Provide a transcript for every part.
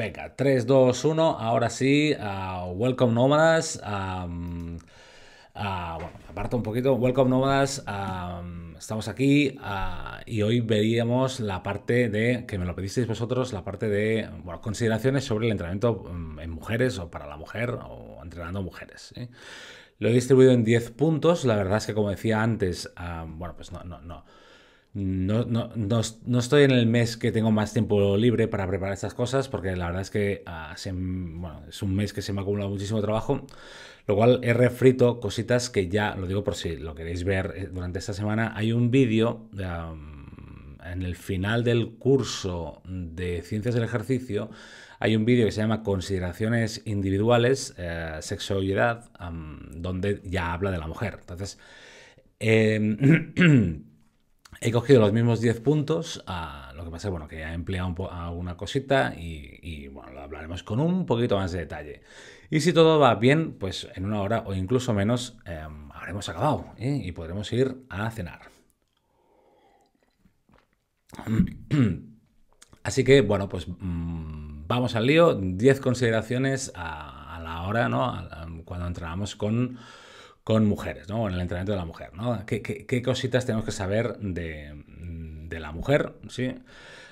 Venga, 3, 2, 1. Ahora sí, welcome nómadas. bueno, aparto un poquito. Welcome nómadas. estamos aquí y hoy veríamos la parte de, que me lo pedisteis vosotros, la parte de bueno, consideraciones sobre el entrenamiento mm, en mujeres o para la mujer o entrenando mujeres. ¿eh? Lo he distribuido en 10 puntos. La verdad es que, como decía antes, bueno, pues no, no, no no, no, estoy en el mes que tengo más tiempo libre para preparar estas cosas, porque la verdad es que ah, es un mes que se me ha acumulado muchísimo trabajo, lo cual he refrito cositas que ya, lo digo por si lo queréis ver eh, durante esta semana, hay un vídeo en el final del curso de Ciencias del Ejercicio, hay un vídeo que se llama Consideraciones Individuales, eh, sexualidad, donde ya habla de la mujer. Entonces, eh, He cogido los mismos 10 puntos, ah, lo que pasa bueno, que he empleado alguna cosita y, lo hablaremos con un poquito más de detalle. Y si todo va bien, pues en una hora o incluso menos em, habremos acabado ¿eh? y podremos ir a cenar. Así que bueno, pues mm, vamos al lío. 10 consideraciones a, la hora, ¿no? cuando entramos con con mujeres, ¿no? En el entrenamiento de la mujer, ¿no? ¿Qué, cositas tenemos que saber de, la mujer, ¿sí?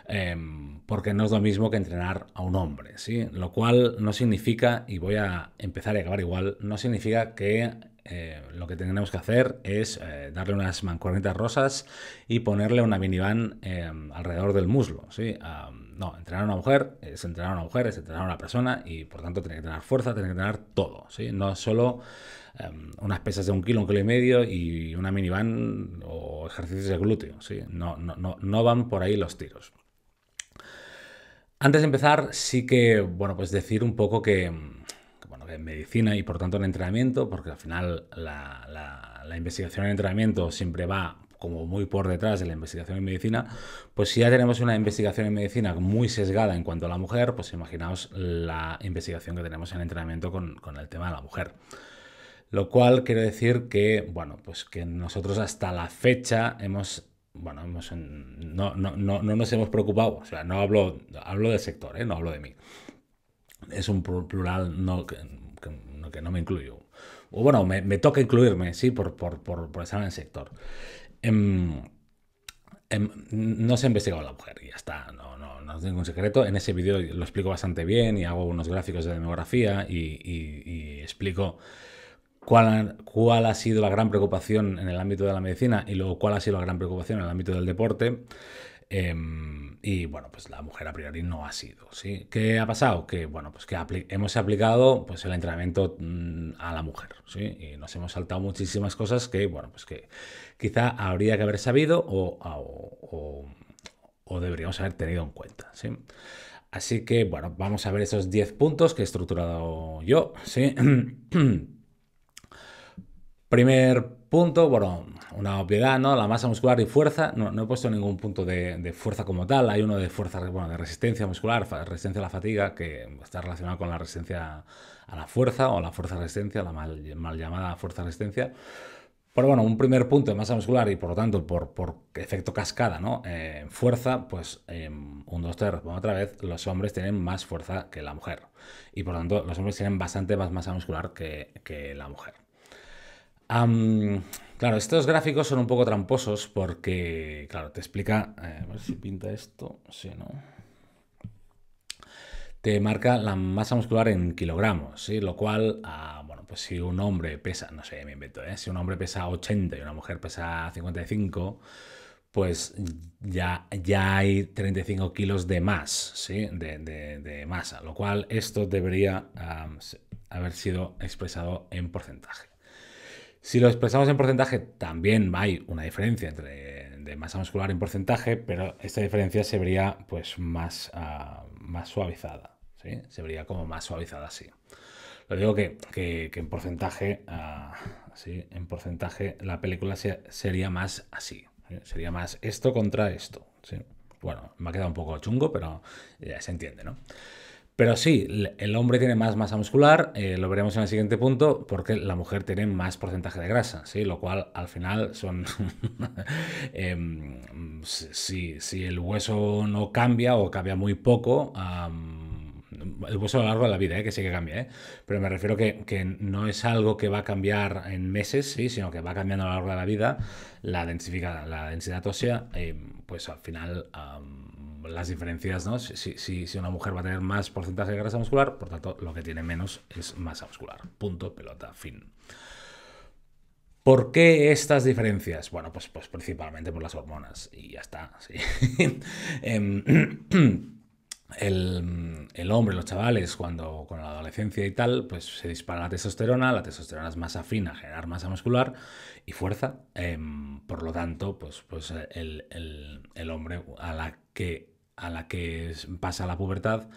Em, porque no es lo mismo que entrenar a un hombre, ¿sí? Lo cual no significa, y voy a empezar y acabar igual, no significa que eh, lo que tenemos que hacer es eh, darle unas mancuernitas rosas y ponerle una minivan em, alrededor del muslo. ¿sí? no, entrenar a una mujer es entrenar a una mujer, es entrenar a una persona y por tanto tiene que tener fuerza, tiene que tener todo. ¿sí? No solo Em, unas pesas de un kilo, un kilo y medio y una minivan o ejercicios de glúteo. No, van por ahí los tiros. Antes de empezar, sí que, bueno, pues decir un poco que, em, en medicina y por tanto en entrenamiento, porque al final la, investigación en entrenamiento siempre va como muy por detrás de la investigación en medicina, pues si ya tenemos una investigación en medicina muy sesgada en cuanto a la mujer, pues imaginaos la investigación que tenemos en entrenamiento con el tema de la mujer. Lo cual quiere decir que, bueno, pues que nosotros hasta la fecha hemos, bueno, hemos, no, no, no, nos hemos preocupado, o sea, no hablo, hablo del sector, ¿eh? no hablo de mí. Es un plural no, que, que no me incluyo. O bueno, me, me toca incluirme, sí, por, por, por, por estar en el sector. Em, em, no se ha investigado la mujer y ya está, no, no, no es ningún secreto. En ese vídeo lo explico bastante bien y hago unos gráficos de demografía y, y, y explico cuál, ha sido la gran preocupación en el ámbito de la medicina y luego cuál ha sido la gran preocupación en el ámbito del deporte. Em, y bueno, pues la mujer a priori no ha sido, ¿sí? ¿Qué ha pasado? Que bueno, pues que hemos aplicado pues el entrenamiento mm, a la mujer, ¿sí? Y nos hemos saltado muchísimas cosas que, bueno, pues que quizá habría que haber sabido o, deberíamos haber tenido en cuenta, ¿sí? Así que, bueno, vamos a ver esos 10 puntos que he estructurado yo, ¿sí? Primer punto, bueno, una obviedad, ¿no? La masa muscular y fuerza, no, he puesto ningún punto de, fuerza como tal, hay uno de fuerza, bueno, de resistencia muscular, resistencia a la fatiga, que está relacionado con la resistencia a la fuerza o la fuerza-resistencia, la mal, llamada fuerza-resistencia. Pero bueno, un primer punto de masa muscular y por lo tanto por, por efecto cascada, ¿no? Eh, fuerza, pues em, un, dos, tres, otra vez, los hombres tienen más fuerza que la mujer. Y por lo tanto, los hombres tienen bastante más masa muscular que la mujer claro, estos gráficos son un poco tramposos porque, claro, te explica... Eh, a ver si pinta esto. Sí, ¿no? Te marca la masa muscular en kilogramos, ¿sí? Lo cual, ah, bueno, pues si un hombre pesa, no sé, me invento, ¿eh? Si un hombre pesa 80 y una mujer pesa 55 pues ya, ya hay 35 kilos de más, ¿sí? De, masa, lo cual esto debería haber sido expresado en porcentaje. Si lo expresamos en porcentaje, también hay una diferencia entre de masa muscular en porcentaje, pero esta diferencia se vería pues más, ah, más suavizada. ¿sí? Se vería como más suavizada así. Lo digo que, en porcentaje, ah, en porcentaje la película sería más así. Sería más esto contra esto. Bueno, me ha quedado un poco chungo, pero ya se entiende, ¿no? Pero sí, el hombre tiene más masa muscular, eh, lo veremos en el siguiente punto, porque la mujer tiene más porcentaje de grasa, ¿sí? lo cual al final son... Em, si, el hueso no cambia o cambia muy poco, el hueso a lo largo de la vida, ¿eh? que sí que cambia, ¿eh? pero me refiero que, que no es algo que va a cambiar en meses, ¿sí? sino que va cambiando a lo largo de la vida, la, la densidad ósea, pues al final las diferencias, ¿no? Si, una mujer va a tener más porcentaje de grasa muscular, por tanto, lo que tiene menos es masa muscular. Punto, pelota, fin. ¿Por qué estas diferencias? Bueno, pues, pues principalmente por las hormonas. Y ya está, em, El, hombre, los chavales, cuando con la adolescencia y tal, pues se dispara la testosterona, la testosterona es más afina a generar masa muscular y fuerza, em, por lo tanto, pues, pues el, el, hombre a la que a la que pasa la pubertad,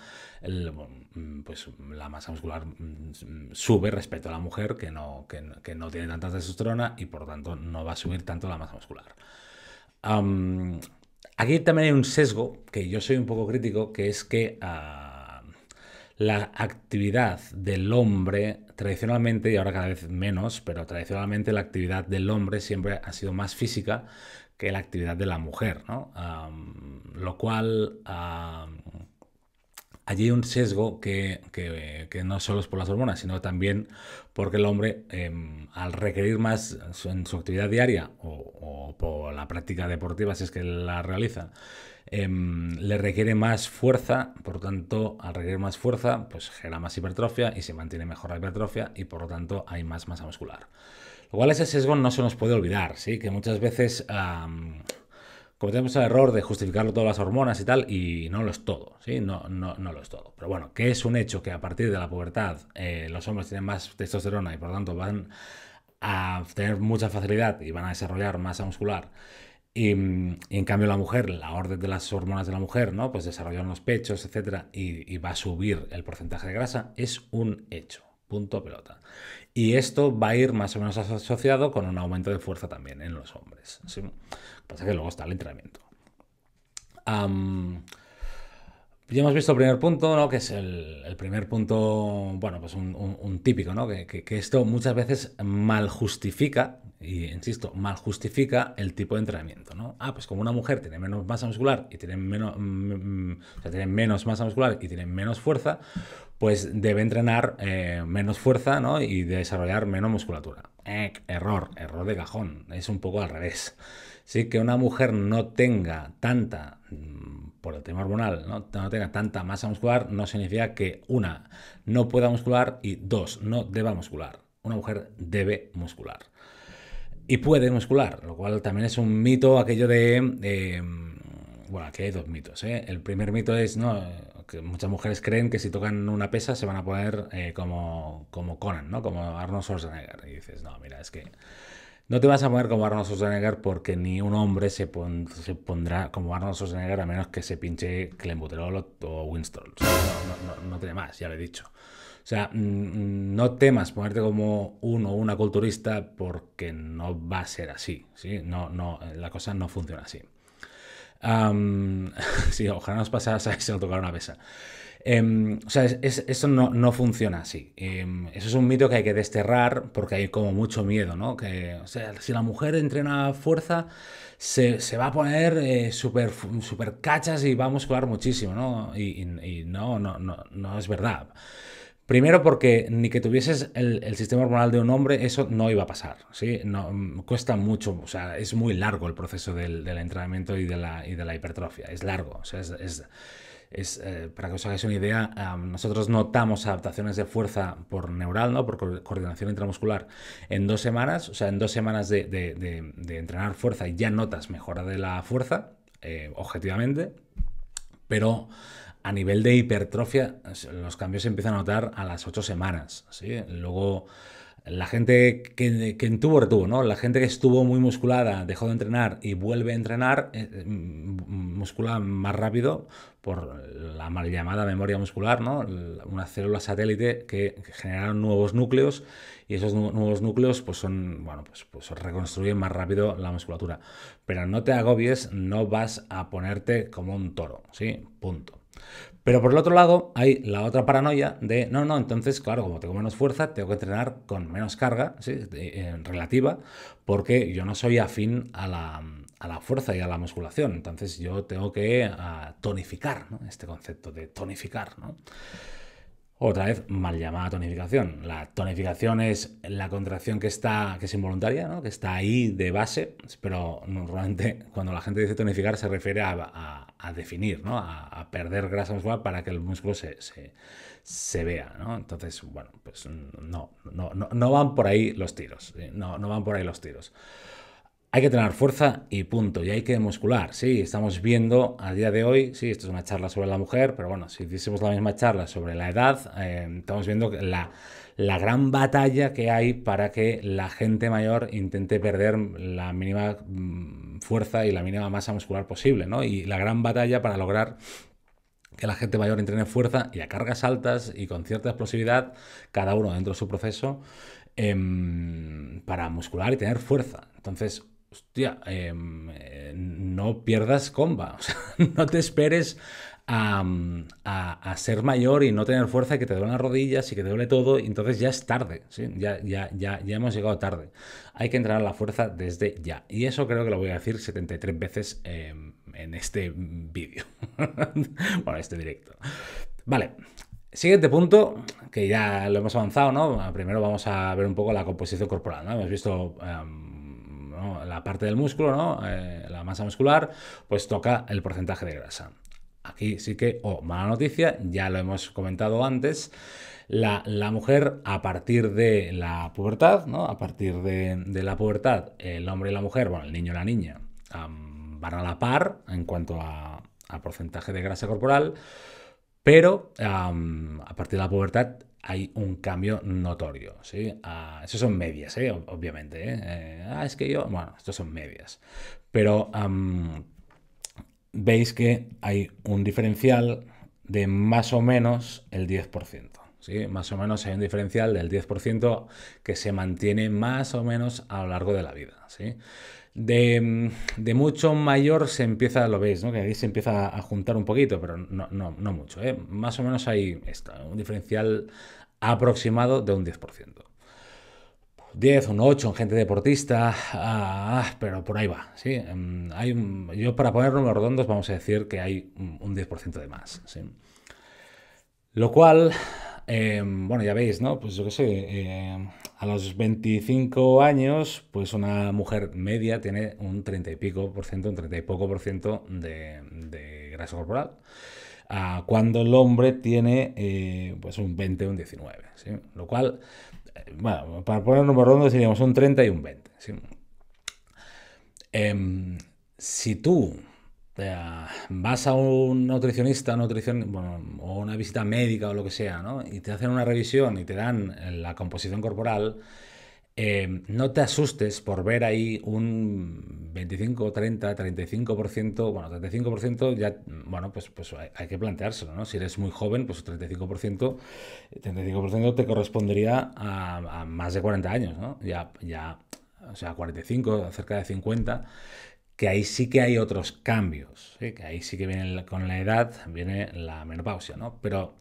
mm, pues la masa muscular mm, mm, sube respecto a la mujer que no, no tiene tanta testosterona y por tanto no va a subir tanto la masa muscular. aquí también hay un sesgo que yo soy un poco crítico, que es que ah, la actividad del hombre tradicionalmente, y ahora cada vez menos, pero tradicionalmente la actividad del hombre siempre ha sido más física que la actividad de la mujer, ¿no? lo cual allí hay un sesgo que, no solo es por las hormonas, sino también porque el hombre, em, al requerir más en su actividad diaria o, por la práctica deportiva, si es que la realiza, em, le requiere más fuerza, por lo tanto, al requerir más fuerza, pues genera más hipertrofia y se mantiene mejor la hipertrofia y por lo tanto hay más masa muscular. Igual ese sesgo no se nos puede olvidar, ¿sí? Que muchas veces cometemos el error de justificarlo todas las hormonas y tal, y no lo es todo, ¿sí? No, no, no lo es todo. Pero bueno, que es un hecho que a partir de la pubertad eh, los hombres tienen más testosterona y por lo tanto van a tener mucha facilidad y van a desarrollar masa muscular. Y, en cambio la mujer, la orden de las hormonas de la mujer, ¿no? Pues desarrollan los pechos, etcétera, y va a subir el porcentaje de grasa, es un hecho. Punto pelota. Y esto va a ir más o menos asociado con un aumento de fuerza también en los hombres. Lo que pasa es que luego está el entrenamiento. Pues ya hemos visto el primer punto, ¿no? Que es el, primer punto, bueno, pues un, típico, ¿no? Que, esto muchas veces mal justifica, y insisto, mal justifica el tipo de entrenamiento, ¿no? Ah, pues como una mujer tiene menos masa muscular y tiene menos, mm, mm, menos masa muscular y tiene menos fuerza, pues debe entrenar eh, menos fuerza, ¿no? Y desarrollar menos musculatura. error, error de cajón. Es un poco al revés. Sí, que una mujer no tenga tanta mm, por el tema hormonal ¿no? tenga tanta masa muscular, no significa que una, no pueda muscular y dos, no deba muscular. Una mujer debe muscular. Y puede muscular, lo cual también es un mito aquello de... Eh, bueno, aquí hay dos mitos. ¿eh? El primer mito es que muchas mujeres creen que si tocan una pesa se van a poner eh, como, Conan, como Arnold Schwarzenegger. Y dices, no, mira, es que no te vas a poner como Arnold Schwarzenegger porque ni un hombre se, pondrá como Arnold Schwarzenegger a menos que se pinche Clem o Winston. no, tiene más, ya lo he dicho. O sea, mm, mm, no temas ponerte como uno o una culturista porque no va a ser así, ¿sí? No, no, la cosa no funciona así. sí, ojalá nos pasara a tocar una pesa. Em, o sea, eso no, no, funciona así. Em, eso es un mito que hay que desterrar porque hay como mucho miedo, ¿no? Que, o sea, si la mujer entrena fuerza, se, se va a poner eh, súper super cachas y va a muscular muchísimo, ¿no? Y, no, no, no, no es verdad. Primero porque ni que tuvieses el, el, sistema hormonal de un hombre, eso no iba a pasar, ¿sí? No, mm, cuesta mucho, o sea, es muy largo el proceso del, del entrenamiento y de, la, y de la hipertrofia, es largo, o sea, es eh, para que os hagáis una idea, nosotros notamos adaptaciones de fuerza por neural, ¿no? por coordinación intramuscular, en dos semanas, o sea, en dos semanas de, entrenar fuerza y ya notas mejora de la fuerza, eh, objetivamente, pero a nivel de hipertrofia, los cambios se empiezan a notar a las ocho semanas. ¿sí? Luego la gente que, que tuvo retuvo, ¿no? La gente que estuvo muy musculada, dejó de entrenar y vuelve a entrenar, eh, mm, muscula más rápido por la mal llamada memoria muscular, ¿no? Una célula satélite que, genera generaron nuevos núcleos y esos nuevos núcleos pues son, bueno, pues, pues reconstruyen más rápido la musculatura. Pero no te agobies, no vas a ponerte como un toro, ¿sí? Punto. Pero por el otro lado, hay la otra paranoia de, no, no, entonces, claro, como tengo menos fuerza, tengo que entrenar con menos carga ¿sí? Eh, relativa, porque yo no soy afín a la, fuerza y a la musculación. Entonces yo tengo que ah, tonificar, este concepto de tonificar. ¿no? Otra vez, mal llamada tonificación. La tonificación es la contracción que está, que es involuntaria, ¿no? que está ahí de base, pero normalmente cuando la gente dice tonificar se refiere a, definir, A, perder grasa muscular para que el músculo se, vea. Entonces, bueno, pues no, no, no, van por ahí los tiros. No, no van por ahí los tiros. Hay que tener fuerza y punto, y hay que muscular. Sí, estamos viendo a día de hoy, sí, esto es una charla sobre la mujer, pero bueno, si hiciésemos la misma charla sobre la edad, eh, estamos viendo la, la gran batalla que hay para que la gente mayor intente perder la mínima mm, fuerza y la mínima masa muscular posible, ¿no? Y la gran batalla para lograr que la gente mayor entrene fuerza y a cargas altas y con cierta explosividad, cada uno dentro de su proceso, em, para muscular y tener fuerza. Entonces, hostia, em, eh, no pierdas comba, no te esperes mm, a, ser mayor y no tener fuerza, que te duelen las rodillas y que te duele todo, entonces ya es tarde, ya, ya, ya, hemos llegado tarde. Hay que entrar a la fuerza desde ya. Y eso creo que lo voy a decir 73 veces em, en este vídeo, bueno, este directo. Vale, Siguiente punto, que ya lo hemos avanzado, ¿no? Primero vamos a ver un poco la composición corporal, ¿no? Hemos visto em, la parte del músculo, eh, la masa muscular, pues toca el porcentaje de grasa. Aquí sí que, o oh, mala noticia, ya lo hemos comentado antes, la, mujer a partir de la pubertad, ¿no? A partir de, la pubertad, el hombre y la mujer, bueno, el niño y la niña, van a la par en cuanto a, porcentaje de grasa corporal, pero a partir de la pubertad hay un cambio notorio. ¿sí? Ah, esos son medias, ¿eh? obviamente. ¿eh? Eh, ah, es que yo. Bueno, estos son medias. Pero veis que hay un diferencial de más o menos el 10%. ¿sí? Más o menos hay un diferencial del 10% que se mantiene más o menos a lo largo de la vida. ¿sí? Mm, de, mucho mayor se empieza, lo veis, ¿no? que ahí se empieza a juntar un poquito, pero no, no, mucho. ¿eh? Más o menos hay un diferencial aproximado de un 10%. 10, un 8 en gente deportista, ah, ah, pero por ahí va. ¿sí? Em, hay yo para poner números redondos vamos a decir que hay un 10% de más. Lo cual, em, bueno, ya veis, ¿no? Pues yo qué sé, eh, a los 25 años, pues una mujer media tiene un 30 y pico por ciento, un 30 y poco por ciento de, de grasa corporal, ah, cuando el hombre tiene eh, pues un 20 un 19, Lo cual, eh, bueno, para un número rondo seríamos un 30 y un 20, em, si tú vas a un nutricionista, nutrición, bueno, o una visita médica o lo que sea, ¿no? Y te hacen una revisión y te dan la composición corporal. Eh, no te asustes por ver ahí un 25, 30, 35%, bueno, 35% ya, bueno, pues, pues hay, que planteárselo, ¿no? Si eres muy joven, pues 35%, 35% te correspondería a, más de 40 años, ¿no? Ya, ya, o sea, 45, cerca de 50 que ahí sí que hay otros cambios, que ahí sí que viene con la edad, viene la menopausia, ¿no? Pero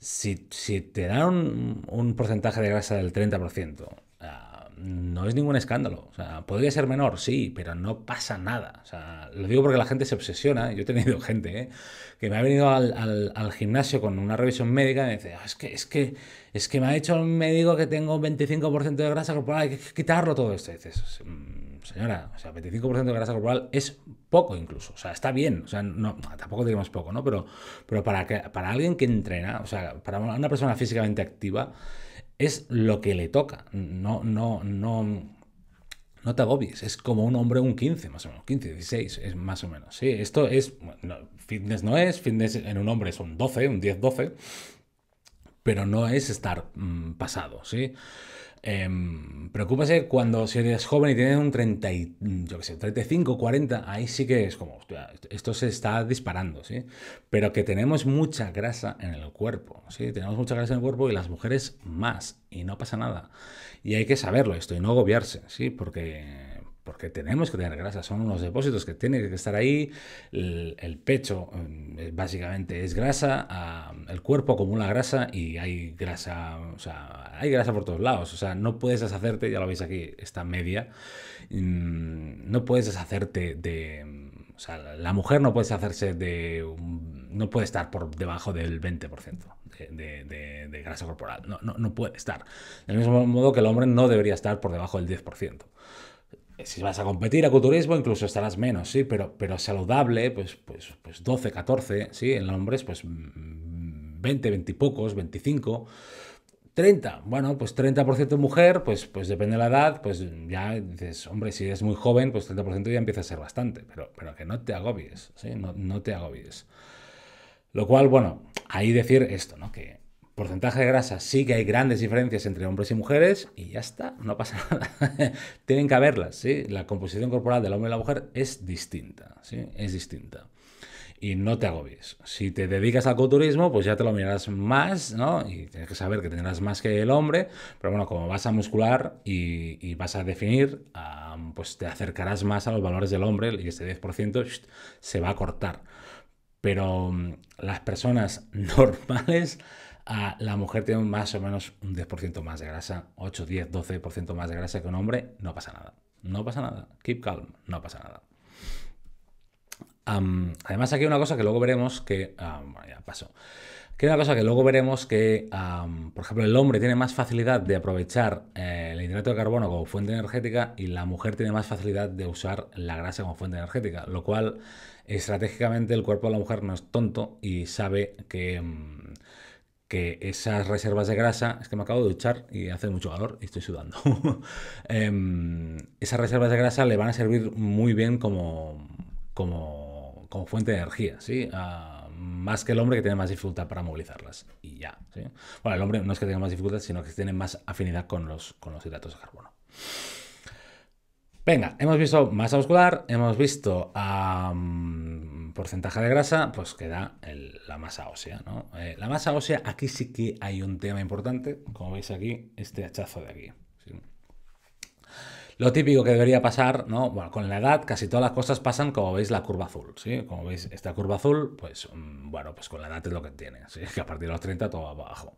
si, te dan un, porcentaje de grasa del 30%, ah, no es ningún escándalo. O sea, podría ser menor, sí, pero no pasa nada. O sea, lo digo porque la gente se obsesiona. Yo he tenido gente ¿eh? que me ha venido al, gimnasio con una revisión médica y me dice, ah, es que, es que, es que me ha dicho el médico que tengo 25% de grasa corporal, hay que quitarlo todo esto. Mm, señora, o sea, 25% de grasa corporal es poco incluso, o sea, está bien, o sea, no, tampoco digamos poco, ¿no? Pero, pero para, que, para alguien que entrena, o sea, para una persona físicamente activa, es lo que le toca, no, no, no no te agobies, es como un hombre un 15, más o menos, 15, 16, es más o menos. Sí, esto es, fitness no es, fitness en un hombre es un 12, un 10, 12, pero no es estar mm, pasado, ¿sí? sí eh, cuando si eres joven y tienes un 30, 35, 40, ahí sí que es como, esto se está disparando, ¿sí? Pero que tenemos mucha grasa en el cuerpo, ¿sí? Tenemos mucha grasa en el cuerpo y las mujeres más, y no pasa nada. Y hay que saberlo esto y no agobiarse, ¿sí? Porque porque tenemos que tener grasa, son unos depósitos que tienen que estar ahí, el, pecho mm, eh, básicamente es grasa, ah, el cuerpo acumula grasa y hay grasa, o sea, hay grasa por todos lados, o sea, no puedes deshacerte, ya lo veis aquí, esta media, mm, no puedes deshacerte de, o sea, la mujer no puede hacerse de, no puede estar por debajo del 20%. De, grasa corporal. No, no, no puede estar. Del mismo modo que el hombre no debería estar por debajo del 10% si vas a competir a culturismo, incluso estarás menos, sí, pero, pero saludable, pues, pues, pues 12, 14, sí, en hombres, pues 20, 20 y pocos, 25. 30, bueno, pues 30% mujer, pues, pues depende de la edad, pues ya dices, hombre, si eres muy joven, pues 30% ya empieza a ser bastante, pero, pero que no te agobies, ¿sí? no, no te agobies. Lo cual, bueno, ahí decir esto, ¿no? Que, Porcentaje de grasa, sí que hay grandes diferencias entre hombres y mujeres y ya está, no pasa nada. Tienen que haberlas, ¿sí? La composición corporal del hombre y la mujer es distinta, ¿sí? Es distinta. Y no te agobies. Si te dedicas al culturismo, pues ya te lo mirarás más, ¿no? Y tienes que saber que tendrás más que el hombre, pero bueno, como vas a muscular y, vas a definir, pues te acercarás más a los valores del hombre y este 10% se va a cortar. Pero mm, las personas normales a la mujer tiene más o menos un 10% más de grasa, 8, 10, 12% más de grasa que un hombre, no pasa nada. No pasa nada. Keep calm, no pasa nada. además, aquí hay una cosa que luego veremos que. ya pasó. Que hay una cosa que luego veremos que, por ejemplo, el hombre tiene más facilidad de aprovechar eh, el hidrato de carbono como fuente energética y la mujer tiene más facilidad de usar la grasa como fuente energética, lo cual estratégicamente el cuerpo de la mujer no es tonto y sabe que mm, que esas reservas de grasa, es que me acabo de duchar y hace mucho calor y estoy sudando, em, esas reservas de grasa le van a servir muy bien como, como, fuente de energía, ¿sí? Ah, más que el hombre que tiene más dificultad para movilizarlas. Y ya, Bueno, el hombre no es que tenga más dificultad, sino que tiene más afinidad con los, con los hidratos de carbono. Venga, hemos visto masa muscular, hemos visto... a porcentaje de grasa, pues queda la masa ósea. Eh, la masa ósea, aquí sí que hay un tema importante, como veis aquí, este hachazo de aquí. Lo típico que debería pasar, ¿no? Bueno, con la edad casi todas las cosas pasan como veis la curva azul, ¿sí? Como veis esta curva azul, pues mm, bueno, pues con la edad es lo que tiene, ¿sí? Que a partir de los 30 todo va abajo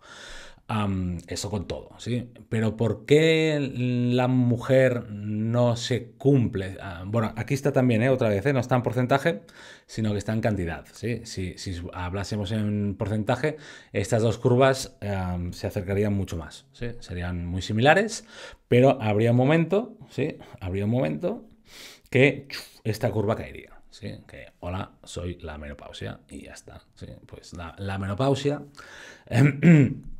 eso con todo, ¿sí? Pero ¿por qué la mujer no se cumple? Ah, bueno, aquí está también, ¿eh? otra vez, ¿eh? no está en porcentaje, sino que está en cantidad, Si, hablásemos en porcentaje, estas dos curvas se acercarían mucho más, Serían muy similares, pero habría un momento, ¿sí? Habría un momento que esta curva caería. Que hola, soy la menopausia y ya está. Pues la menopausia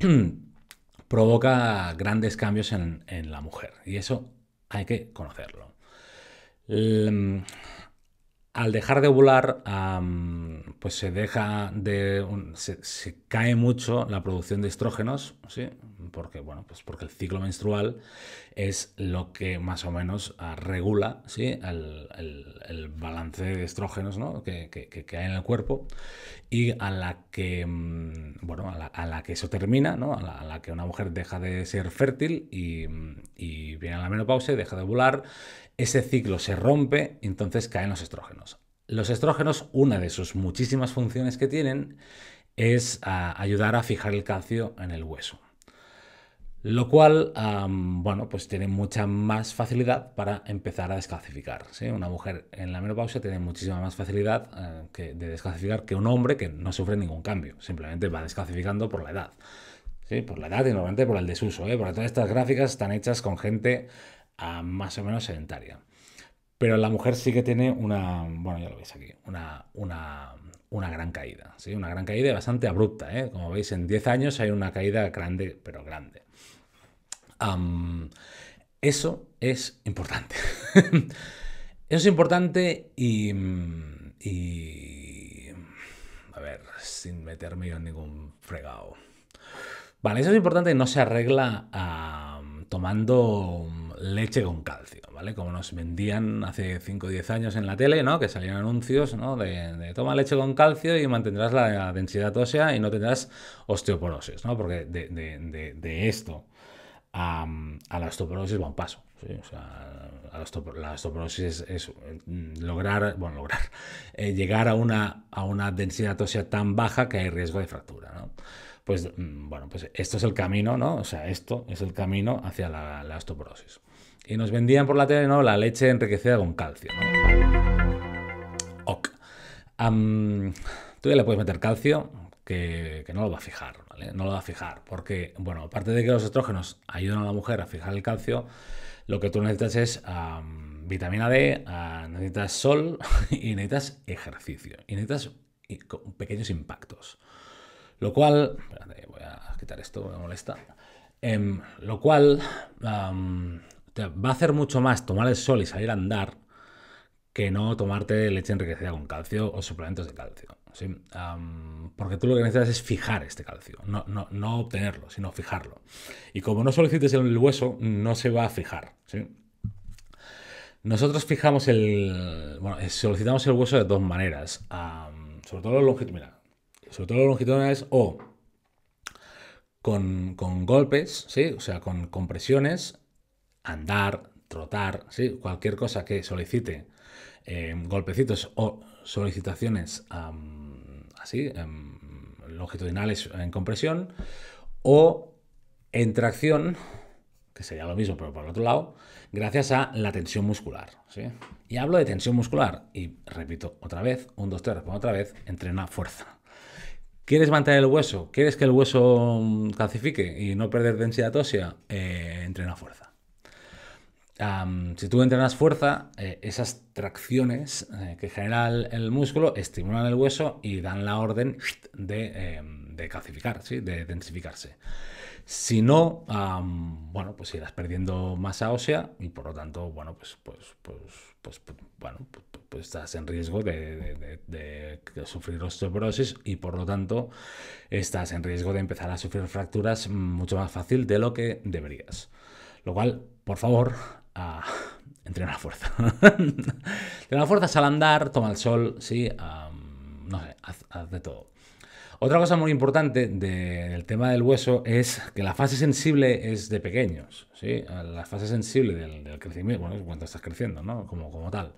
provoca grandes cambios en, la mujer y eso hay que conocerlo. al dejar de ovular, pues se deja de. se, cae mucho la producción de estrógenos, ¿sí? porque, bueno, pues porque el ciclo menstrual es lo que más o menos ah, regula ¿sí? el, balance de estrógenos que, que, hay en el cuerpo y a la que, mm, bueno, a la, que eso termina, a, la, que una mujer deja de ser fértil y, viene a la menopausia, deja de ovular, ese ciclo se rompe y entonces caen los estrógenos. Los estrógenos, una de sus muchísimas funciones que tienen es ah, ayudar a fijar el calcio en el hueso lo cual, bueno, pues tiene mucha más facilidad para empezar a descalcificar. ¿sí? Una mujer en la menopausia tiene muchísima más facilidad eh, de descalcificar que un hombre que no sufre ningún cambio, simplemente va descalcificando por la edad. ¿sí? Por la edad y normalmente por el desuso, ¿eh? porque todas estas gráficas están hechas con gente ah, más o menos sedentaria. Pero la mujer sí que tiene una, bueno, ya lo veis aquí, una, gran caída, ¿sí? una gran caída bastante abrupta. ¿eh? Como veis, en 10 años hay una caída grande, pero grande eso es importante. eso es importante y, A ver, sin meterme yo en ningún fregado. Vale, eso es importante y no se arregla tomando leche con calcio, ¿vale? Como nos vendían hace 5 o 10 años en la tele, ¿no? Que salían anuncios, De, toma leche con calcio y mantendrás la densidad ósea y no tendrás osteoporosis, ¿no? Porque de esto a, la osteoporosis va un paso. la osteoporosis es, mm, lograr, bueno, lograr, eh, llegar a una, a una densidad ósea tan baja que hay riesgo de fractura. Pues mm, bueno, pues esto es el camino, ¿no? O sea, esto es el camino hacia la, osteoporosis. Y nos vendían por la tele, ¿no? La leche enriquecida con calcio, tú ya le puedes meter calcio que no lo va a fijar, no lo va a fijar, porque, bueno, aparte de que los estrógenos ayudan a la mujer a fijar el calcio, lo que tú necesitas es vitamina D, ah, necesitas sol y necesitas ejercicio, y necesitas pequeños impactos. Lo cual, voy a quitar esto, me molesta. Em, lo cual va a hacer mucho más tomar el sol y salir a andar que no tomarte leche enriquecida con calcio o suplementos de calcio porque tú lo que necesitas es fijar este calcio, no, no, obtenerlo, sino fijarlo. Y como no solicites el hueso, no se va a fijar. Nosotros fijamos el. Bueno, eh, solicitamos el hueso de dos maneras. sobre todo la longitudinal. Sobre todo la o con, golpes, ¿sí? o sea, con compresiones, andar, trotar, cualquier cosa que solicite em, golpecitos o solicitaciones así, em, longitudinales en compresión, o en tracción, que sería lo mismo pero por el otro lado, gracias a la tensión muscular. ¿sí? Y hablo de tensión muscular, y repito otra vez, un, dos, tres, otra vez, entrena fuerza. ¿Quieres mantener el hueso? ¿Quieres que el hueso mm, calcifique y no perder densidad ósea? Eh, entrena fuerza si tú entrenas fuerza, eh, esas tracciones eh, que genera el, músculo estimulan el hueso y dan la orden de, calcificarse, em, de calcificar, de densificarse. Si no, bueno, pues irás perdiendo masa ósea y por lo tanto, bueno, pues, pues, pues, pues bueno, estás en riesgo de, de, sufrir osteoporosis y por lo tanto estás en riesgo de empezar a sufrir fracturas mm, mucho más fácil de lo que deberías. Lo cual, por favor, a entrenar fuerza. entrenar fuerza, sal a andar, toma el sol, sí, no sé, haz, de todo. Otra cosa muy importante del tema del hueso es que la fase sensible es de pequeños, ¿sí? La fase sensible del, crecimiento, bueno, cuando estás creciendo, ¿no? Como, como tal.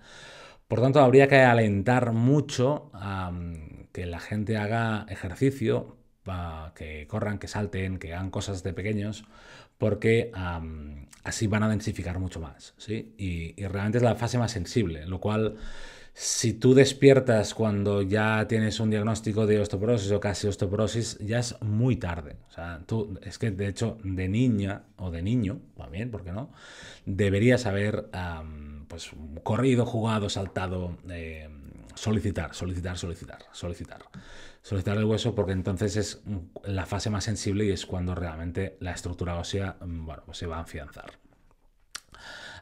Por tanto, habría que alentar mucho a que la gente haga ejercicio, que corran, que salten, que hagan cosas de pequeños, porque así van a densificar mucho más, ¿sí? Y, realmente es la fase más sensible, lo cual, si tú despiertas cuando ya tienes un diagnóstico de osteoporosis o casi osteoporosis, ya es muy tarde. tú, es que de hecho, de niña o de niño, también, ¿por qué no? Deberías haber, pues, corrido, jugado, saltado, eh, solicitar, solicitar, solicitar, solicitar. Solicitar el hueso porque entonces es la fase más sensible y es cuando realmente la estructura ósea mm, se va a afianzar.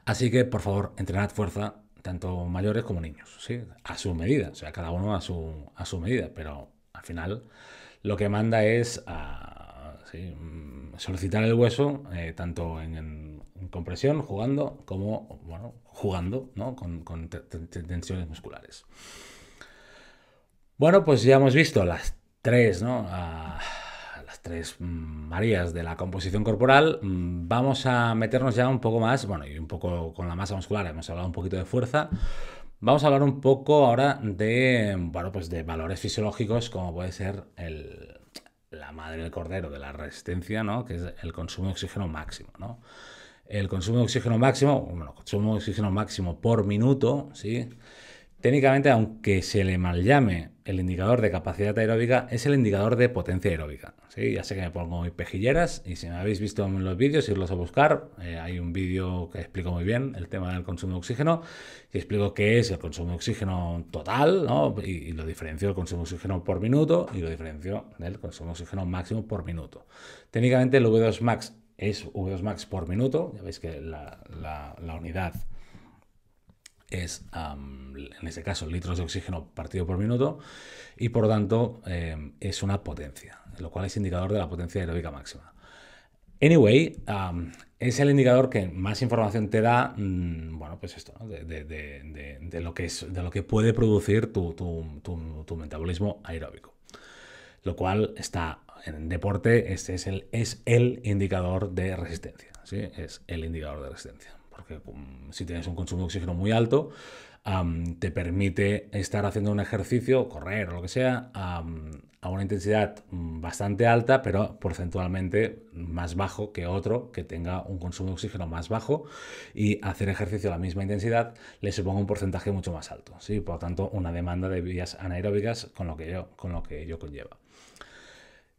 Así que, por favor, entrenad fuerza, tanto mayores como niños, ¿sí? a su medida, o sea, cada uno a su, medida, pero al final lo que manda es mm, solicitar el hueso, eh, tanto en, compresión, jugando, como bueno, jugando ¿no? con tensiones musculares. Bueno, pues ya hemos visto las tres, ¿no? las tres Marías de la composición corporal. Mm, vamos a meternos ya un poco más, bueno, y un poco con la masa muscular, hemos hablado un poquito de fuerza. Vamos a hablar un poco ahora de, bueno, pues de valores fisiológicos como puede ser la madre del cordero de la resistencia, ¿no? Que es el consumo de oxígeno máximo, ¿no? El consumo de oxígeno máximo, bueno, consumo de oxígeno máximo por minuto, ¿sí? Técnicamente, aunque se le mal llame el indicador de capacidad aeróbica es el indicador de potencia aeróbica. ¿sí? Ya sé que me pongo muy pejilleras y si me habéis visto en los vídeos, irlos a buscar. Eh, hay un vídeo que explico muy bien el tema del consumo de oxígeno y explico qué es el consumo de oxígeno total y, lo diferencio el consumo de oxígeno por minuto y lo diferenció del consumo de oxígeno máximo por minuto. Técnicamente el V2 Max es V2 Max por minuto. Ya veis que la unidad es, en este caso, litros de oxígeno partido por minuto, y por tanto em, es una potencia, lo cual es indicador de la potencia aeróbica máxima. Anyway, es el indicador que más información te da, mm, pues de, lo que de lo que puede producir tu, metabolismo aeróbico. Lo cual está en deporte, este es el, es el indicador de resistencia, ¿sí? Es el indicador de resistencia porque um, si tienes un consumo de oxígeno muy alto, um, te permite estar haciendo un ejercicio, correr o lo que sea, um, a una intensidad bastante alta, pero porcentualmente más bajo que otro que tenga un consumo de oxígeno más bajo y hacer ejercicio a la misma intensidad le suponga un porcentaje mucho más alto. ¿sí? Por lo tanto, una demanda de vías anaeróbicas con lo que, yo, con lo que yo conlleva.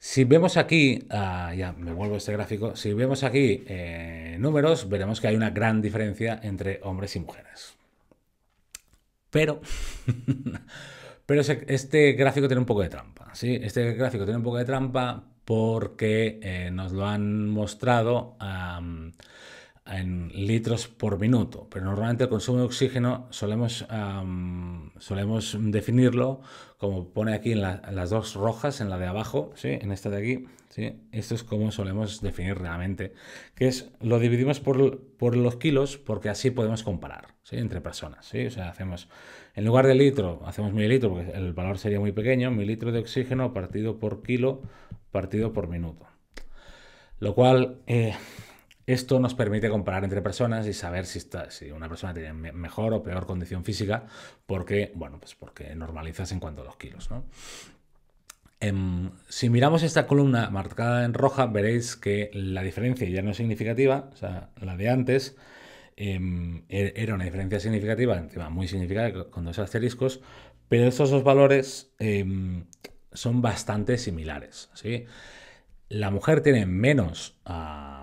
Si vemos aquí, ah, ya me vuelvo este gráfico, si vemos aquí eh, números, veremos que hay una gran diferencia entre hombres y mujeres. Pero, pero este gráfico tiene un poco de trampa, ¿sí? Este gráfico tiene un poco de trampa porque eh, nos lo han mostrado en litros por minuto, pero normalmente el consumo de oxígeno solemos, solemos definirlo como pone aquí en, las dos rojas, en la de abajo, ¿sí? en esta de aquí, ¿sí? esto es como solemos definir realmente, que es lo dividimos por, los kilos porque así podemos comparar ¿sí? entre personas. ¿sí? O sea, hacemos, en lugar de litro, hacemos mililitro porque el valor sería muy pequeño, mililitro de oxígeno partido por kilo partido por minuto. Lo cual eh, esto nos permite comparar entre personas y saber si, una persona tiene mejor o peor condición física, porque, bueno, pues porque normalizas en cuanto a los kilos. Em, si miramos esta columna marcada en roja, veréis que la diferencia ya no es significativa, o sea, la de antes em, er, era una diferencia significativa, encima muy significativa con dos asteriscos, pero estos dos valores em, son bastante similares. ¿sí? La mujer tiene menos... Ah,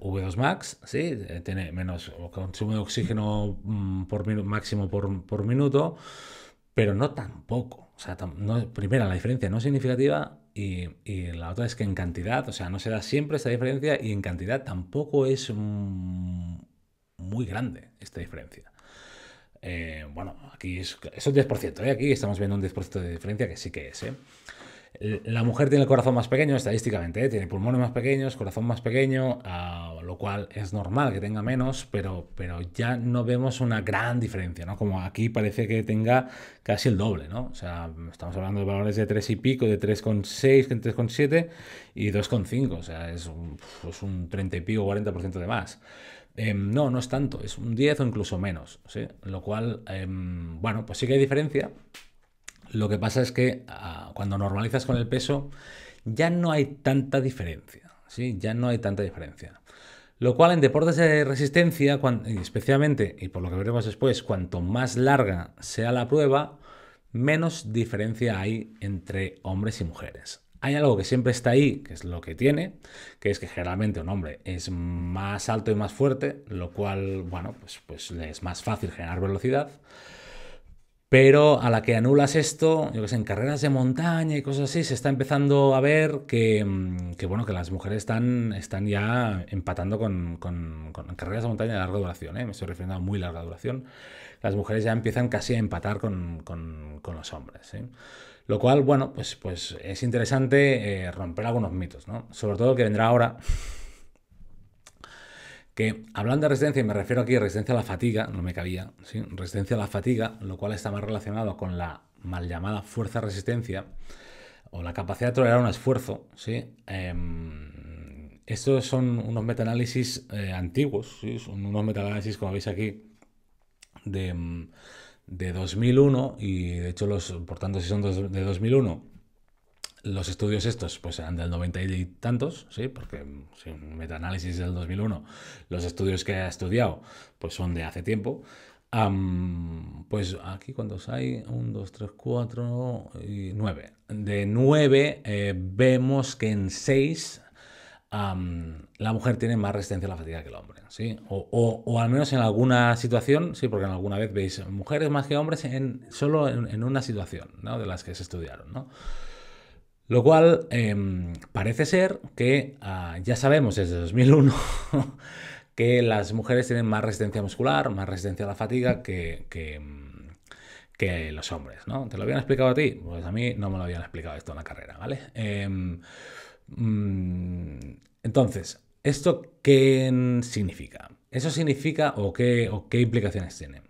V2 max, ¿sí? Eh, tiene menos consumo de oxígeno mm, por máximo por, minuto, pero no tampoco. O sea, primera, la diferencia no es significativa y, la otra es que en cantidad, o sea, no se da siempre esta diferencia y en cantidad tampoco es mm, muy grande esta diferencia. Eh, bueno, aquí es, un 10%, ¿eh? aquí estamos viendo un 10% de diferencia que sí que es. ¿eh? La mujer tiene el corazón más pequeño, estadísticamente, ¿eh? tiene pulmones más pequeños, corazón más pequeño, ah, lo cual es normal que tenga menos, pero, pero ya no vemos una gran diferencia, ¿no? Como aquí parece que tenga casi el doble, ¿no? O sea, estamos hablando de valores de 3 y pico, de 3,6, 3,7 y 2,5, o sea, es un, es un 30 y pico, 40% de más. Em, no, no es tanto, es un 10 o incluso menos, ¿sí? Lo cual, em, bueno, pues sí que hay diferencia, lo que pasa es que ah, cuando normalizas con el peso ya no hay tanta diferencia, ¿sí? Ya no hay tanta diferencia. Lo cual en deportes de resistencia, especialmente, y por lo que veremos después, cuanto más larga sea la prueba, menos diferencia hay entre hombres y mujeres. Hay algo que siempre está ahí, que es lo que tiene, que es que generalmente un hombre es más alto y más fuerte, lo cual, bueno, pues, pues le es más fácil generar velocidad. Pero a la que anulas esto, yo que sé, en carreras de montaña y cosas así, se está empezando a ver que, mm, bueno, que las mujeres están, están ya empatando con, con, carreras de montaña de larga duración, ¿eh? me estoy refiriendo a muy larga duración. Las mujeres ya empiezan casi a empatar con, con los hombres. ¿eh? Lo cual, bueno, pues, pues es interesante eh, romper algunos mitos, ¿no? Sobre todo el que vendrá ahora, que hablando de resistencia, y me refiero aquí a resistencia a la fatiga, no me cabía, resistencia a la fatiga, lo cual está más relacionado con la mal llamada fuerza-resistencia, o la capacidad de tolerar un esfuerzo, ¿sí? Em, estos son unos metaanálisis eh, antiguos, son unos metaanálisis, como veis aquí, de, 2001, mm, y de hecho los, por tanto, si son de 2001, los estudios estos pues eran del 90 y tantos, ¿sí? porque un mm, metaanálisis del 2001, los estudios que ha estudiado pues son de hace tiempo. pues aquí cuántos hay, 1, 2, 3, 4 y 9. De 9 eh, vemos que en 6 la mujer tiene más resistencia a la fatiga que el hombre, ¿sí? O, al menos en alguna situación, sí, porque en alguna vez veis mujeres más que hombres en, solo en, en una situación, ¿no? De las que se estudiaron, ¿no? Lo cual em, parece ser que ah, ya sabemos desde 2001 que las mujeres tienen más resistencia muscular, más resistencia a la fatiga que, em, que, los hombres, ¿no? ¿Te lo habían explicado a ti? Pues a mí no me lo habían explicado esto en la carrera, ¿vale? Em, mm, entonces, ¿esto qué significa? ¿Eso significa o qué, o qué implicaciones tiene?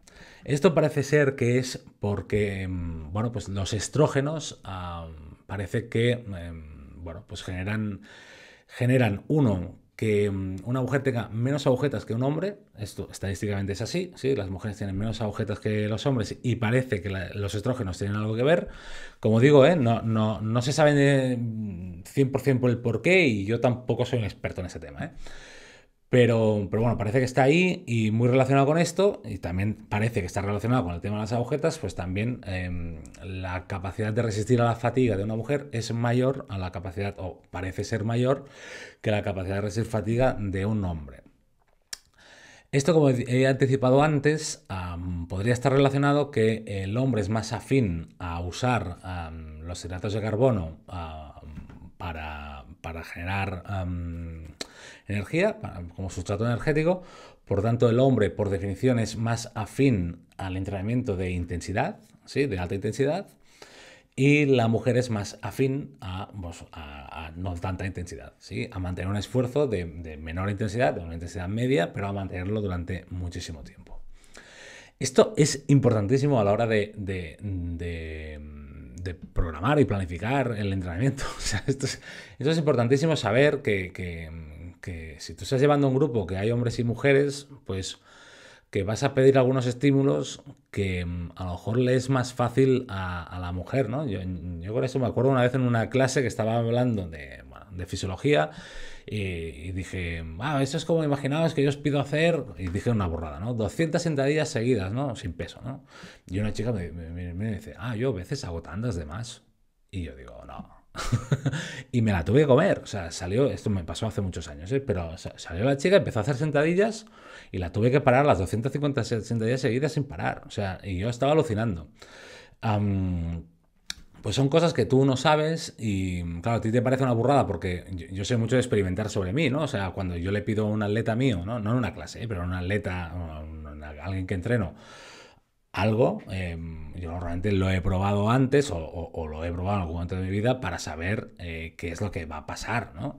Esto parece ser que es porque, bueno, pues los estrógenos parece que, em, bueno, pues generan, generan uno que em, una mujer tenga menos agujetas que un hombre, esto estadísticamente es así, ¿sí? las mujeres tienen menos agujetas que los hombres y parece que los estrógenos tienen algo que ver. Como digo, ¿eh? no, no, se sabe 100% em, por el porqué y yo tampoco soy un experto en ese tema. ¿eh? Pero, bueno, parece que está ahí y muy relacionado con esto, y también parece que está relacionado con el tema de las agujetas, pues también em, la capacidad de resistir a la fatiga de una mujer es mayor a la capacidad, o parece ser mayor, que la capacidad de resistir fatiga de un hombre. Esto, como he anticipado antes, podría estar relacionado que el hombre es más afín a usar los hidratos de carbono para, generar energía, como sustrato energético. Por tanto, el hombre, por definición, es más afín al entrenamiento de intensidad, ¿sí? de alta intensidad, y la mujer es más afín a, pues, a, no tanta intensidad, ¿sí? a mantener un esfuerzo de, menor intensidad, de una intensidad media, pero a mantenerlo durante muchísimo tiempo. Esto es importantísimo a la hora de, programar y planificar el entrenamiento. esto, es, importantísimo saber que si tú estás llevando un grupo que hay hombres y mujeres, pues que vas a pedir algunos estímulos que mm, a lo mejor le es más fácil a, la mujer, ¿no? Yo, con eso me acuerdo una vez en una clase que estaba hablando de, de fisiología y, dije, ah, eso es como imaginaos que yo os pido hacer, y dije una borrada, ¿no? 200 sentadillas seguidas, ¿no? Sin peso, ¿no? Y una chica me, dice, ah, yo a veces hago tandas de más. Y yo digo, no, y me la tuve que comer. O sea, salió, esto me pasó hace muchos años, ¿eh? pero salió la chica, empezó a hacer sentadillas y la tuve que parar las 250 sentadillas seguidas sin parar. O sea, y yo estaba alucinando. pues son cosas que tú no sabes y, claro, a ti te parece una burrada porque yo, sé mucho de experimentar sobre mí, ¿no? O sea, cuando yo le pido a un atleta mío, no, no en una clase, ¿eh? pero a un atleta, a alguien que entreno, algo, em, yo normalmente lo he probado antes o, lo he probado en algún momento de mi vida para saber eh, qué es lo que va a pasar, ¿no?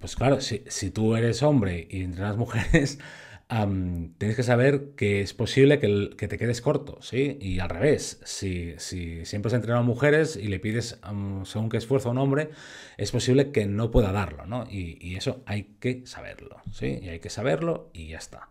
pues claro, si, tú eres hombre y entrenas mujeres, tienes que saber que es posible que, te quedes corto, ¿sí? Y al revés, si, siempre has entrenado mujeres y le pides según qué esfuerzo a un hombre, es posible que no pueda darlo, ¿no? Y, y eso hay que saberlo, ¿sí? Y hay que saberlo y ya está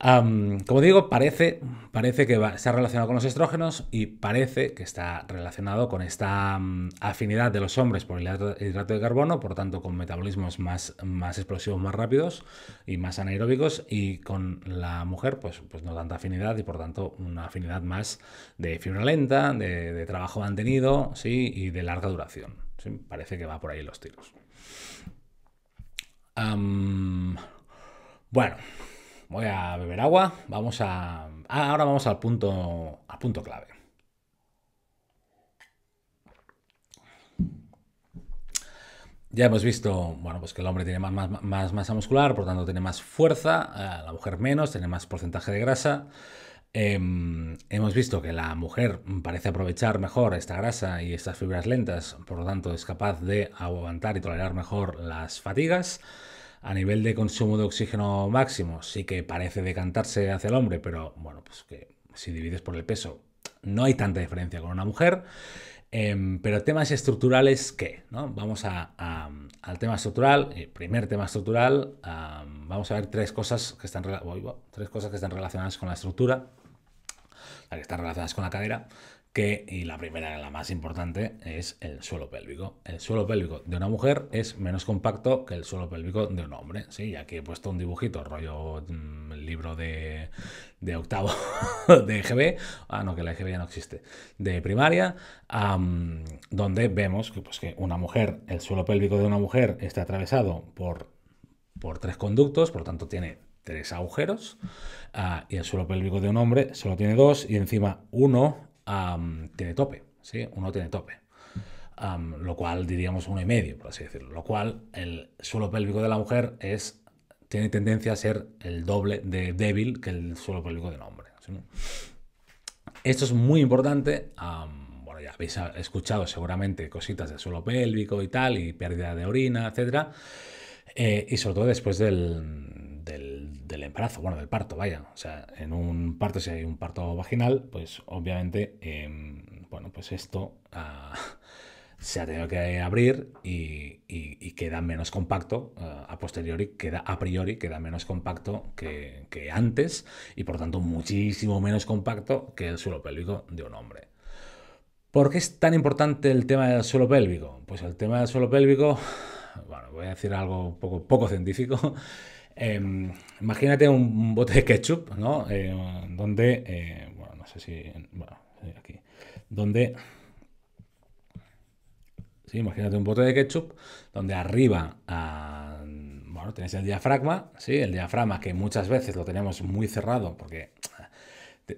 como digo, parece, parece que está relacionado con los estrógenos y parece que está relacionado con esta afinidad de los hombres por el hidrato de carbono, por tanto con metabolismos más, más explosivos, más rápidos y más anaeróbicos y con la mujer pues, pues no tanta afinidad y por tanto una afinidad más de fibra lenta, de, trabajo mantenido ¿sí? y de larga duración. Parece que va por ahí los tiros. bueno voy a beber agua, vamos a... Ah, ahora vamos al punto, punto clave. Ya hemos visto, bueno, pues que el hombre tiene más, masa muscular, por lo tanto tiene más fuerza, eh, la mujer menos, tiene más porcentaje de grasa. Em, hemos visto que la mujer parece aprovechar mejor esta grasa y estas fibras lentas, por lo tanto es capaz de aguantar y tolerar mejor las fatigas a nivel de consumo de oxígeno máximo sí que parece decantarse hacia el hombre, pero bueno, pues que si divides por el peso no hay tanta diferencia con una mujer. Em, pero temas estructurales, ¿qué? Vamos al tema estructural, el eh, primer tema estructural, vamos a ver tres cosas, que están, tres cosas que están relacionadas con la estructura, que están relacionadas con la cadera, que, y la primera, la más importante, es el suelo pélvico. El suelo pélvico de una mujer es menos compacto que el suelo pélvico de un hombre, ¿sí? Y aquí he puesto un dibujito, rollo mm, libro de, octavo de EGB, ah, no, que la EGB ya no existe, de primaria, donde vemos que, pues, que una mujer, el suelo pélvico de una mujer está atravesado por, por tres conductos, por lo tanto tiene tres agujeros ah, y el suelo pélvico de un hombre solo tiene dos y encima uno tiene tope, ¿sí? Uno tiene tope. lo cual diríamos uno y medio, por así decirlo. Lo cual el suelo pélvico de la mujer es, tiene tendencia a ser el doble de débil que el suelo pélvico del hombre. Esto es muy importante. bueno, ya habéis escuchado seguramente cositas de suelo pélvico y tal, y pérdida de orina, etc. Eh, y sobre todo después del, del embarazo, bueno, del parto, vaya. O sea, en un parto, si hay un parto vaginal, pues obviamente, em, bueno, pues esto ah, se ha tenido que abrir y, queda menos compacto ah, a posteriori, queda a priori, queda menos compacto que, que antes y por tanto muchísimo menos compacto que el suelo pélvico de un hombre. ¿Por qué es tan importante el tema del suelo pélvico? Pues el tema del suelo pélvico bueno, voy a decir algo poco, poco científico. Em, imagínate un bote de ketchup, ¿no? Eh, donde, eh, bueno, no sé si, bueno, aquí, donde, sí, imagínate un bote de ketchup donde arriba, a ah, bueno, tienes el diafragma, ¿sí? El diafragma que muchas veces lo tenemos muy cerrado porque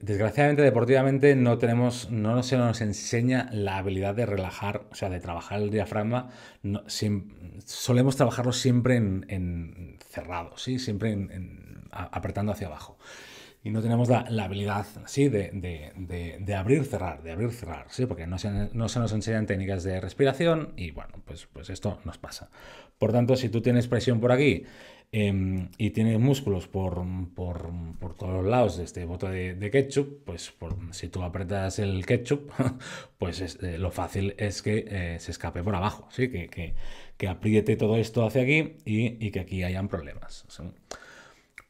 Desgraciadamente, deportivamente, no tenemos, no se nos enseña la habilidad de relajar, o sea, de trabajar el diafragma. solemos trabajarlo siempre en, cerrado, ¿sí? siempre apretando hacia abajo. Y no tenemos la, habilidad ¿sí? de, abrir-cerrar, de abrir-cerrar, ¿sí? porque no se, nos enseñan técnicas de respiración y bueno, pues, pues esto nos pasa. Por tanto, si tú tienes presión por aquí Em, y tiene músculos por, todos los lados este, de este bote de, ketchup, pues si tú apretas el ketchup, pues eh, lo fácil es que eh, se escape por abajo, así que, que, que, apriete todo esto hacia aquí y, que aquí hayan problemas.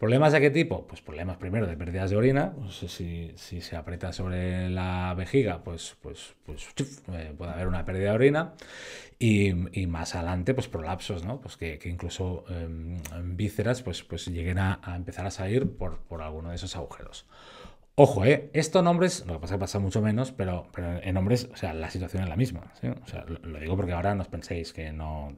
¿Problemas de qué tipo? Pues problemas primero de pérdidas de orina. si, se aprieta sobre la vejiga, pues, pues, pues eh, puede haber una pérdida de orina. Y, más adelante, pues prolapsos, ¿no? Pues que, incluso eh, vísceras pues, pues lleguen a, empezar a salir por alguno de esos agujeros. Ojo, ¿eh? esto en hombres, lo que pasa es que pasa mucho menos, pero, en hombres, o sea, la situación es la misma. O sea, lo, digo porque ahora no os penséis que no.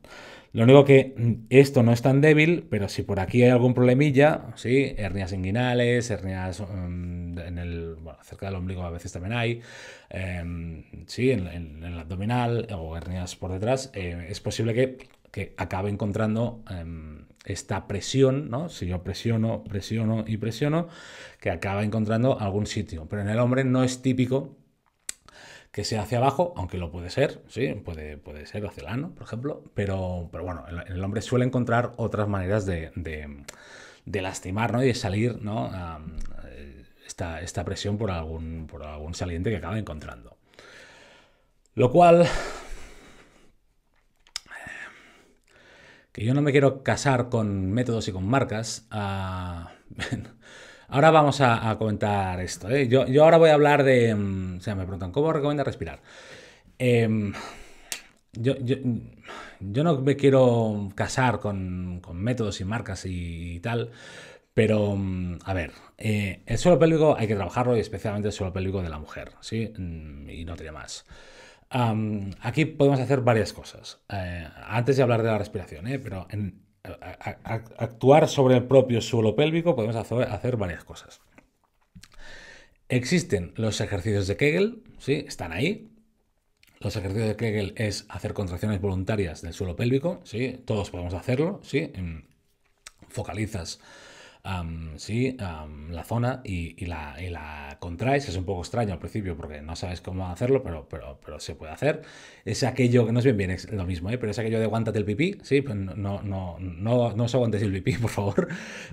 Lo único que mm, esto no es tan débil, pero si por aquí hay algún problemilla, ¿sí? hernias inguinales, hernias mm, en el, bueno, cerca del ombligo a veces también hay, em, ¿sí? En, el abdominal o hernias por detrás, eh, es posible que, acabe encontrando. Em, esta presión, ¿no? Si yo presiono, presiono y presiono, que acaba encontrando algún sitio. Pero en el hombre no es típico que sea hacia abajo, aunque lo puede ser, sí, puede, puede ser hacia el ano, por ejemplo, pero, pero bueno, el, hombre suele encontrar otras maneras de, lastimar, Y de salir, esta, presión por algún, por algún saliente que acaba encontrando. Lo cual que yo no me quiero casar con métodos y con marcas. Ah, ahora vamos a, comentar esto. ¿eh? Yo, ahora voy a hablar de... Mm, o sea, me preguntan, ¿cómo recomienda respirar? Em, yo, no me quiero casar con, métodos y marcas y, tal, pero, mm, a ver, eh, el suelo pélvico hay que trabajarlo y especialmente el suelo pélvico de la mujer, ¿sí? Mm, y no tiene más aquí podemos hacer varias cosas. Eh, antes de hablar de la respiración, eh, pero en, actuar sobre el propio suelo pélvico podemos hacer, varias cosas. Existen los ejercicios de Kegel, ¿sí? están ahí. Los ejercicios de Kegel es hacer contracciones voluntarias del suelo pélvico, ¿sí? todos podemos hacerlo. ¿sí? Em, focalizas ¿sí? la zona y, y, la, y, la, contraes. Es un poco extraño al principio porque no sabes cómo hacerlo, pero, pero, pero se puede hacer. Es aquello que no es bien, bien es lo mismo, ¿eh? pero es aquello de aguántate el pipí. Sí, pues no, no, no, no, os aguantes el pipí, por favor.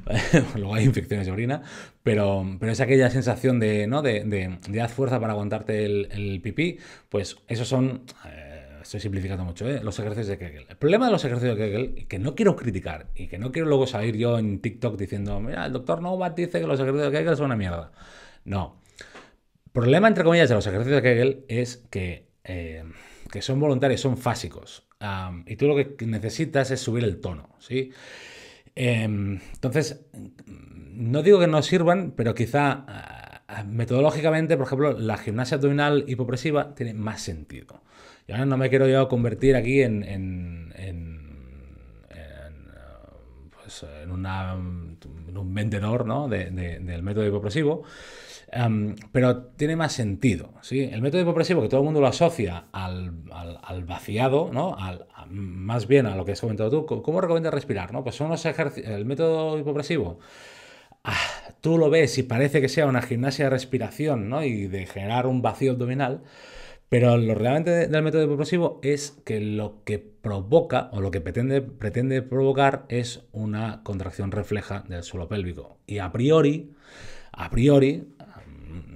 Luego hay infecciones de orina, pero, pero es aquella sensación de, ¿no? de, de, haz fuerza para aguantarte el, el pipí. Pues esos son. Eh, estoy simplificando mucho, ¿eh? los ejercicios de Kegel. El problema de los ejercicios de Kegel, que no quiero criticar y que no quiero luego salir yo en TikTok diciendo, mira, el doctor Novak dice que los ejercicios de Kegel son una mierda. No. El Problema, entre comillas, de los ejercicios de Kegel es que, eh, son voluntarios, son fásicos. y tú lo que necesitas es subir el tono, ¿sí? Em, entonces, no digo que no sirvan, pero quizá ah, ah, metodológicamente, por ejemplo, la gimnasia abdominal hipopresiva tiene más sentido ya no me quiero yo convertir aquí en, en, pues, un vendedor ¿no? de, de, del método hipopresivo. Em, pero tiene más sentido. ¿sí? El método hipopresivo, que todo el mundo lo asocia al, vaciado, ¿no? Al, más bien a lo que has comentado tú, ¿cómo recomiendas respirar? ¿no? Pues son los El método hipopresivo. Ah, tú lo ves y parece que sea una gimnasia de respiración ¿no? y de generar un vacío abdominal, pero lo realmente del método propulsivo es que lo que provoca o lo que pretende, pretende provocar es una contracción refleja del suelo pélvico. Y a priori, a priori,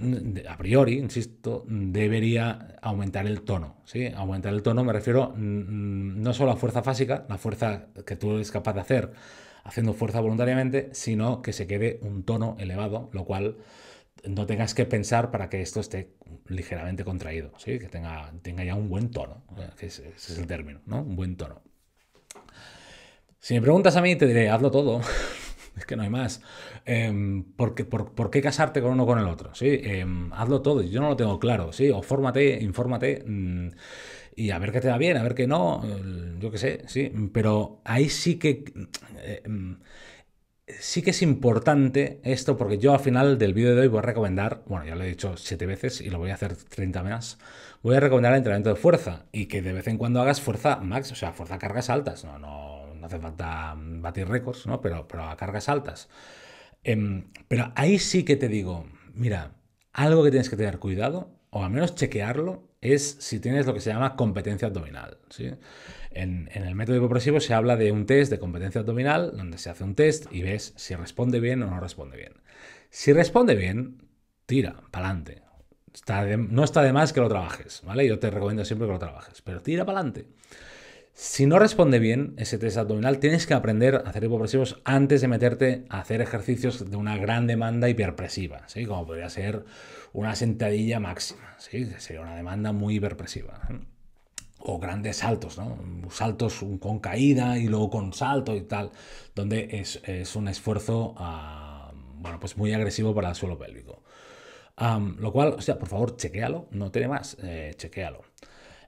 mm, a priori, insisto, debería aumentar el tono. ¿sí? Aumentar el tono me refiero mm, mm, no solo a fuerza física la fuerza que tú eres capaz de hacer haciendo fuerza voluntariamente, sino que se quede un tono elevado, lo cual no tengas que pensar para que esto esté ligeramente contraído, ¿sí? que tenga, tenga ya un buen tono, ese, es el término, ¿no? Un buen tono. Si me preguntas a mí, te diré, hazlo todo. es que no hay más. Em, ¿por, qué, por, qué, casarte con uno con el otro? ¿sí? Em, hazlo todo, yo no lo tengo claro, ¿sí? O fórmate, infórmate. Mm, y a ver qué te da bien, a ver qué no, mm, yo qué sé, sí, pero ahí sí que... Eh, em, sí que es importante esto porque yo al final del vídeo de hoy voy a recomendar, bueno, ya lo he dicho siete veces y lo voy a hacer 30 más, voy a recomendar el entrenamiento de fuerza y que de vez en cuando hagas fuerza max, o sea, fuerza a cargas altas, no, no, no hace falta batir récords, ¿no? Pero, pero a cargas altas. Em, pero ahí sí que te digo, mira, algo que tienes que tener cuidado, o al menos chequearlo, es si tienes lo que se llama competencia abdominal, ¿sí? En, el método hipopresivo se habla de un test de competencia abdominal, donde se hace un test y ves si responde bien o no responde bien. Si responde bien, tira, para adelante. no está de más que lo trabajes, ¿vale? Yo te recomiendo siempre que lo trabajes, pero tira para adelante. Si no responde bien ese test abdominal, tienes que aprender a hacer hipopresivos antes de meterte a hacer ejercicios de una gran demanda hiperpresiva, ¿sí? como podría ser una sentadilla máxima, ¿sí? sería una demanda muy hiperpresiva o grandes saltos, ¿no? saltos con caída y luego con salto y tal, donde es, un esfuerzo ah, bueno, pues muy agresivo para el suelo pélvico. lo cual, o sea, por favor, chequealo, no tiene más, eh, chequealo.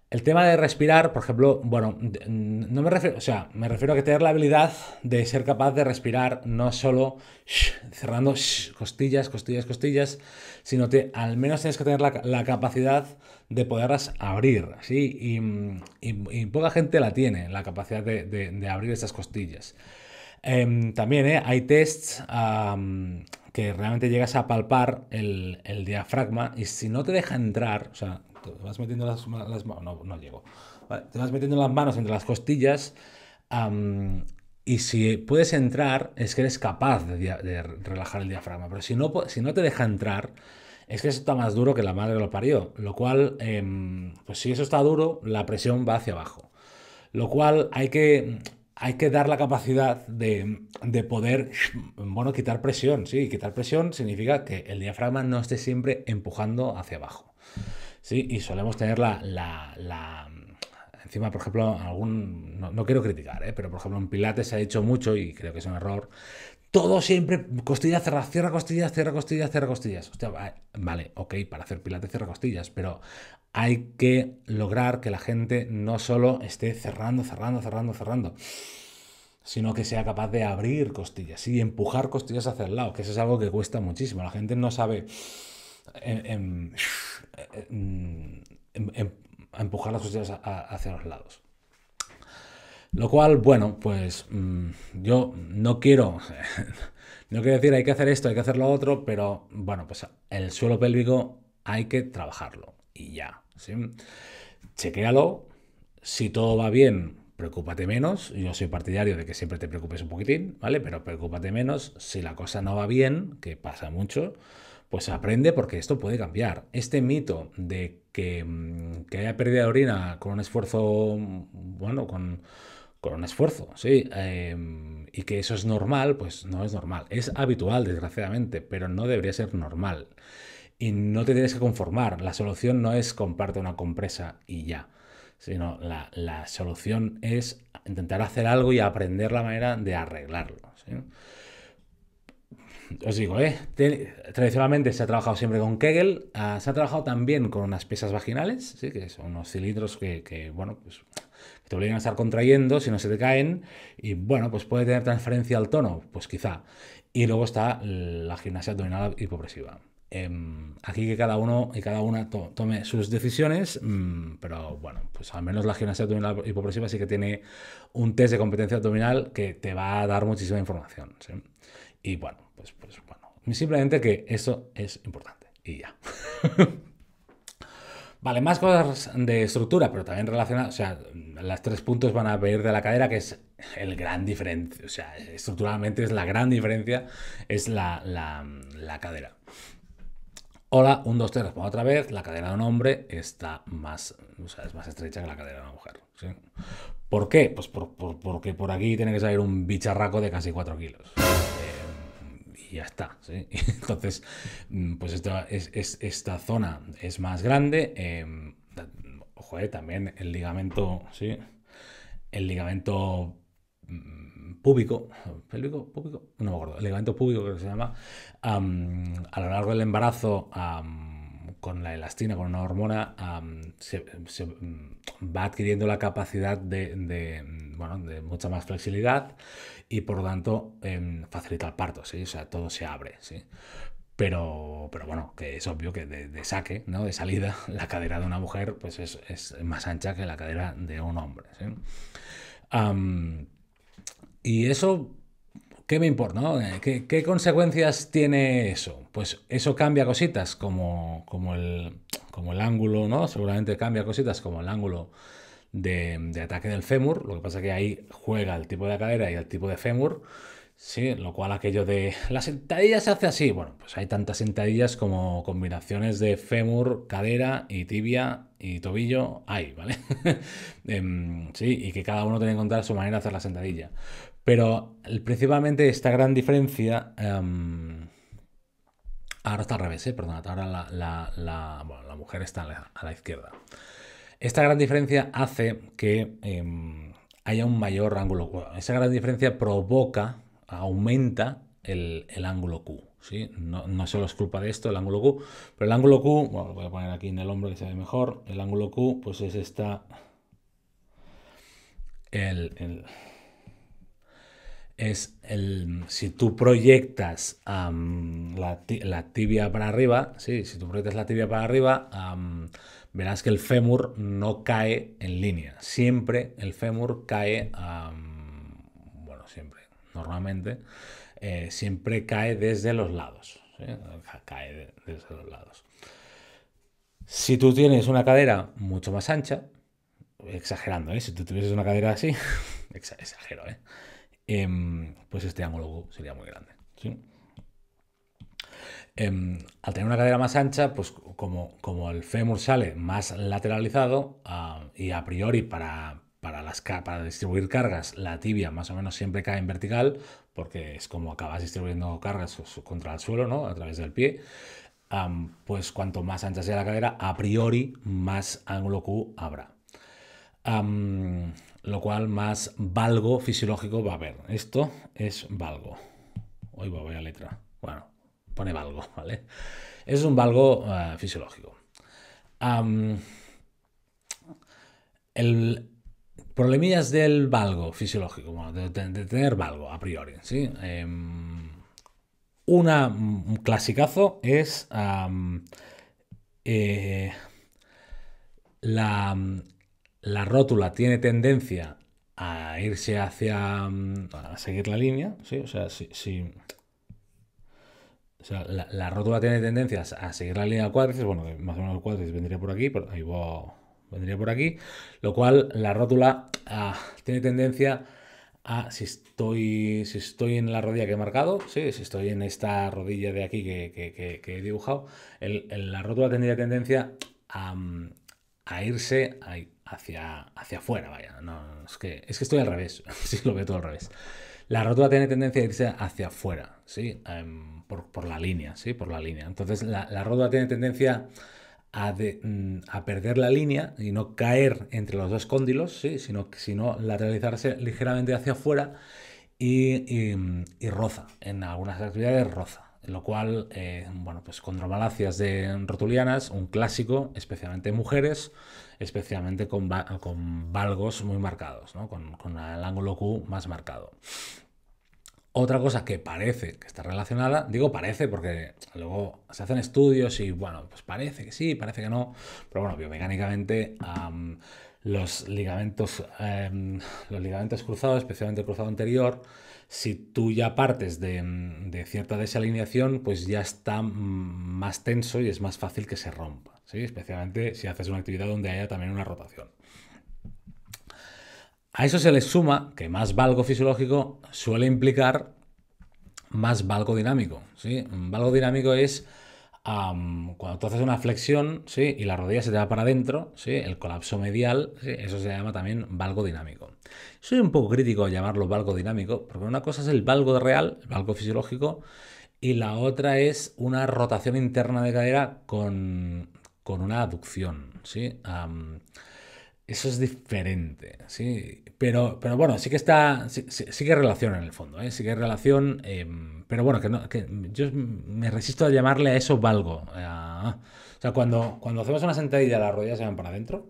El tema de respirar, por ejemplo, bueno, no me refiero, o sea, me refiero a que tener la habilidad de ser capaz de respirar no solo cerrando costillas, costillas, costillas, sino que al menos tienes que tener la capacidad de poderlas abrir, ¿sí? Y, poca gente la tiene, la capacidad de, abrir esas costillas. Em, también ¿eh? hay tests que realmente llegas a palpar el, diafragma y si no te deja entrar, o sea, te vas metiendo las, manos, no, llego, te vas metiendo las manos entre las costillas y si puedes entrar es que eres capaz de, relajar el diafragma, pero si no, si no te deja entrar es que eso está más duro que la madre que lo parió. Lo cual, em, pues si eso está duro, la presión va hacia abajo. Lo cual hay que, hay que dar la capacidad de, poder, bueno, quitar presión. Sí, quitar presión significa que el diafragma no esté siempre empujando hacia abajo. Sí, y solemos tener la, encima, por ejemplo, algún, no, quiero criticar, ¿eh? pero por ejemplo en Pilates se ha hecho mucho, y creo que es un error, todo siempre costilla, cerrar, cierra costillas, cierra costillas, cierra costillas. vale, ok, para hacer pilates cierra costillas, pero hay que lograr que la gente no solo esté cerrando, cerrando, cerrando, cerrando, sino que sea capaz de abrir costillas y empujar costillas hacia el lado, que eso es algo que cuesta muchísimo. La gente no sabe em, em, em, empujar las costillas hacia los lados. Lo cual, bueno, pues mm, yo no quiero, no quiero decir hay que hacer esto, hay que hacer lo otro, pero bueno, pues el suelo pélvico hay que trabajarlo y ya. ¿sí? Chequéalo, si todo va bien, preocúpate menos. Yo soy partidario de que siempre te preocupes un poquitín, ¿vale? Pero preocúpate menos. Si la cosa no va bien, que pasa mucho, pues aprende porque esto puede cambiar. Este mito de que, mm, que haya pérdida de orina con un esfuerzo, mm, bueno, con con un esfuerzo, sí. Em, y que eso es normal, pues no es normal. Es habitual, desgraciadamente, pero no debería ser normal. Y no te tienes que conformar. La solución no es comparte una compresa y ya, sino la, la solución es intentar hacer algo y aprender la manera de arreglarlo. os digo, ¿eh? tradicionalmente se ha trabajado siempre con Kegel, ah, se ha trabajado también con unas piezas vaginales, que son unos cilindros que, que bueno, pues te obligan a estar contrayendo, si no se te caen, y bueno, pues puede tener transferencia al tono, pues quizá. Y luego está la gimnasia abdominal hipopresiva. Em, aquí que cada uno y cada una tome sus decisiones, mm, pero bueno, pues al menos la gimnasia abdominal hipopresiva sí que tiene un test de competencia abdominal que te va a dar muchísima información. Y bueno, pues, pues bueno, simplemente que eso es importante y ya. Vale, más cosas de estructura, pero también relacionadas, o sea, las tres puntos van a venir de la cadera, que es el gran diferente o sea, estructuralmente es la gran diferencia, es la, cadera. Hola, un, dos, tres, otra vez, la cadera de un hombre está más, es más estrecha que la cadera de una mujer. ¿Por qué? Pues porque por aquí tiene que salir un bicharraco de casi 4 kilos y ya está. Entonces, mm, pues esta, es, esta zona es más grande. Em, también el ligamento, ¿sí? El ligamento mm, púbico, púbico, no me acuerdo, el ligamento púbico que se llama, a lo largo del embarazo con la elastina, con una hormona, mm, va adquiriendo la capacidad de, de mucha más flexibilidad y por lo tanto em, facilita el parto, ¿sí? O sea, todo se abre, ¿sí? Pero, pero bueno, que es obvio que de, saque, ¿no? De salida, la cadera de una mujer pues es, más ancha que la cadera de un hombre, y eso, ¿qué me importa? Eh, ¿Qué, consecuencias tiene eso? Pues eso cambia cositas como, como, el, como el ángulo, ¿no? Seguramente cambia cositas como el ángulo de, ataque del fémur. Lo que pasa es que ahí juega el tipo de cadera y el tipo de fémur. Sí, lo cual aquello de la sentadilla se hace así. Bueno, pues hay tantas sentadillas como combinaciones de fémur, cadera y tibia y tobillo hay, ¿vale? Em, sí, y que cada uno tiene que encontrar su manera de hacer la sentadilla. Pero principalmente esta gran diferencia... Em, ahora está al revés, ¿eh? perdón, ahora la, la, mujer está a la izquierda. Esta gran diferencia hace que em, haya un mayor ángulo Esa gran diferencia provoca, aumenta el, ángulo Q. ¿sí? No, no, solo es culpa de esto, el ángulo Q, pero el ángulo Q, bueno, lo voy a poner aquí en el hombro que se ve mejor, el ángulo Q pues es esta... El, es el, si tú proyectas la, tibia para arriba, ¿sí? si tú proyectas la tibia para arriba, verás que el fémur no cae en línea. Siempre el fémur cae, bueno, siempre, normalmente, eh, siempre cae desde los lados. Cae desde los lados. Si tú tienes una cadera mucho más ancha, exagerando, ¿eh? si tú tuvieses una cadera así, exagero, ¿eh? em, pues este ángulo sería muy grande. Em, al tener una cadera más ancha, pues como, como el fémur sale más lateralizado ah, y a priori para, para, las, para distribuir cargas la tibia más o menos siempre cae en vertical, porque es como acabas distribuyendo cargas contra el suelo, ¿no? A través del pie. pues cuanto más ancha sea la cadera, a priori más ángulo Q habrá. lo cual más valgo fisiológico va a haber. Esto es valgo. Hoy voy a letra. Bueno, pone valgo, ¿vale? Es un valgo eh, fisiológico. el problemillas del valgo fisiológico, bueno, de, tener valgo a priori, ¿sí? Em, una, mm, un clasicazo es eh, la, rótula tiene tendencia a irse hacia. Mm, a seguir la línea, ¿sí? O sea, si, si, la, rótula tiene tendencias a seguir la línea de cuádriceps, bueno, más o menos el cuádriceps vendría por aquí, pero ahí vendría por aquí, lo cual la rótula ah, tiene tendencia a, si estoy, si estoy en la rodilla que he marcado, ¿sí? si estoy en esta rodilla de aquí que, he dibujado, la rótula tendría tendencia a, mm, irse hacia, hacia afuera, vaya, no, es, que, es que estoy al revés, si lo veo todo al revés. La rótula tiene tendencia a irse hacia afuera, ¿sí? Em, por, la línea, ¿sí? Por la línea. Entonces la, la rótula tiene tendencia mm, a, perder la línea y no caer entre los dos cóndilos, ¿sí? sino, sino lateralizarse ligeramente hacia afuera y, y, roza. En algunas actividades roza lo cual, eh, bueno, pues condromalacias de rotulianas, un clásico, especialmente mujeres, especialmente con, valgos muy marcados, con el ángulo Q más marcado. Otra cosa que parece que está relacionada, digo parece porque luego se hacen estudios y bueno, pues parece que sí, parece que no, pero bueno, biomecánicamente los ligamentos, em, los ligamentos cruzados, especialmente el cruzado anterior, si tú ya partes de, de, cierta desalineación, pues ya está más tenso y es más fácil que se rompa, especialmente si haces una actividad donde haya también una rotación. A eso se le suma que más valgo fisiológico suele implicar más valgo dinámico. ¿sí? Un valgo dinámico es cuando tú haces una flexión ¿sí? y la rodilla se te va para adentro, ¿sí? el colapso medial, eso se llama también valgo dinámico. Soy un poco crítico a llamarlo valgo dinámico, porque una cosa es el valgo real, el valgo fisiológico, y la otra es una rotación interna de cadera con, una aducción. ¿sí? eso es diferente, ¿sí? Pero, pero bueno, sí que está, sí, que hay relación en el fondo, ¿eh? relación, em, pero bueno, que, no, que yo me resisto a llamarle a eso valgo. Eh, o sea, cuando, cuando hacemos una sentadilla, las rodillas se van para adentro,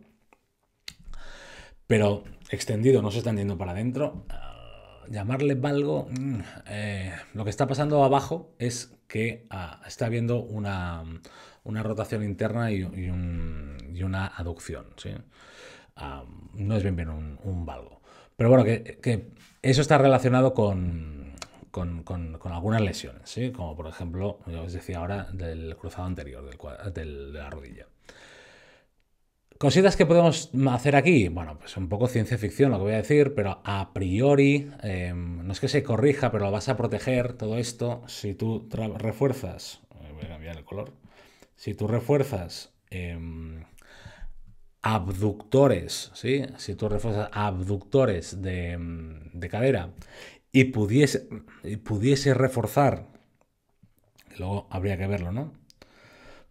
pero extendido no se están yendo para adentro. Eh, llamarle valgo, mm, eh, lo que está pasando abajo es que ah, está habiendo una, rotación interna y, y, una aducción, ¿sí? sí no es bien bien un, valgo. Pero bueno, que, eso está relacionado con, algunas lesiones, ¿sí? como por ejemplo, yo os decía ahora, del cruzado anterior del, de la rodilla. Cositas que podemos hacer aquí, bueno, pues un poco ciencia ficción lo que voy a decir, pero a priori, em, no es que se corrija, pero lo vas a proteger todo esto si tú refuerzas, eh, voy a cambiar el color, si tú refuerzas em, abductores, ¿sí? si tú refuerzas abductores de, mm, de cadera y pudiese, y pudiese reforzar, luego habría que verlo, ¿no?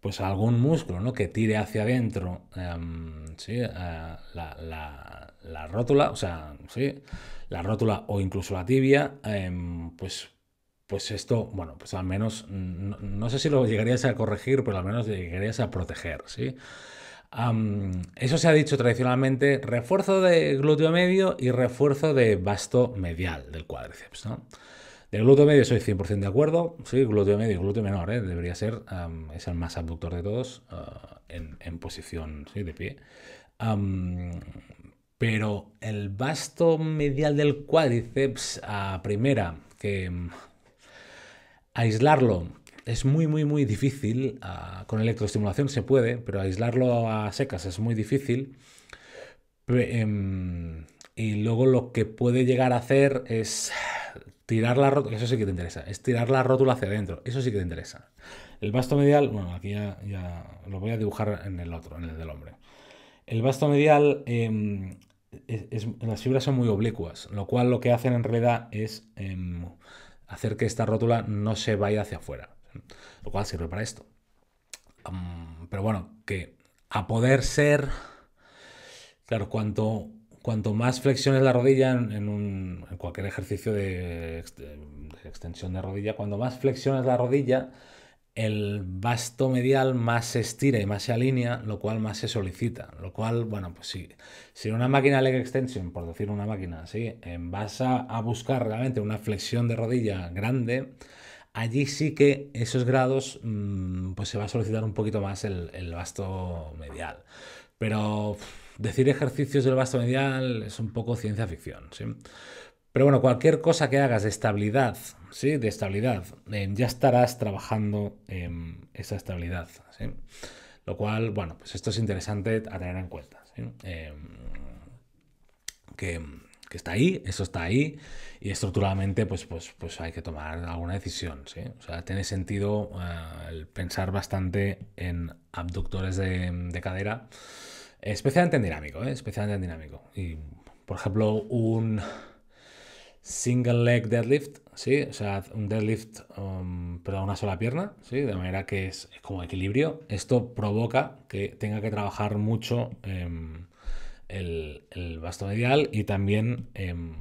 Pues algún músculo ¿no? que tire hacia adentro em, eh, la, la, la, rótula, o sea, ¿sí? la rótula o incluso la tibia, em, pues, pues esto, bueno, pues al menos, mm, no, sé si lo llegarías a corregir, pero al menos llegarías a proteger, ¿sí? sí eso se ha dicho tradicionalmente refuerzo de glúteo medio y refuerzo de vasto medial del cuádriceps. Del glúteo medio soy 100% de acuerdo. Sí, glúteo medio, glúteo menor, ¿eh? debería ser, es el más abductor de todos ah, en, posición de pie. pero el vasto medial del cuádriceps, a primera, que mm, aislarlo es muy, muy, muy difícil. Ah, con electroestimulación se puede, pero aislarlo a secas es muy difícil. Em, y luego lo que puede llegar a hacer es tirar la rótula, eso sí que te interesa, es tirar la rótula hacia adentro, eso sí que te interesa. El vasto medial, bueno, aquí ya, lo voy a dibujar en el otro, en el del hombre. El vasto medial, em, las fibras son muy oblicuas, lo cual lo que hacen en realidad es em, hacer que esta rótula no se vaya hacia afuera lo cual sirve para esto. pero bueno, que a poder ser, claro, cuanto, cuanto más flexiones la rodilla en, un, cualquier ejercicio de, extensión de rodilla, cuando más flexiones la rodilla, el vasto medial más se estira y más se alinea, lo cual más se solicita. Lo cual, bueno, pues sí, si una máquina leg extension, por decir una máquina así, vas a buscar realmente una flexión de rodilla grande, allí sí que esos grados mm, pues se va a solicitar un poquito más el, el vasto medial. Pero decir ejercicios del vasto medial es un poco ciencia ficción, Pero bueno, cualquier cosa que hagas de estabilidad, ¿sí? De estabilidad, eh, ya estarás trabajando en esa estabilidad, Lo cual, bueno, pues esto es interesante a tener en cuenta, em, que está ahí, eso está ahí, y estructuralmente pues, pues, pues hay que tomar alguna decisión. ¿sí? O sea, tiene sentido eh, pensar bastante en abductores de, cadera, especialmente en dinámico, ¿eh? especialmente en dinámico. Y, por ejemplo, un single leg deadlift, ¿sí? O sea, un deadlift, um, pero a una sola pierna, ¿sí? De manera que es, como equilibrio. Esto provoca que tenga que trabajar mucho em, el, el medial medial y también em,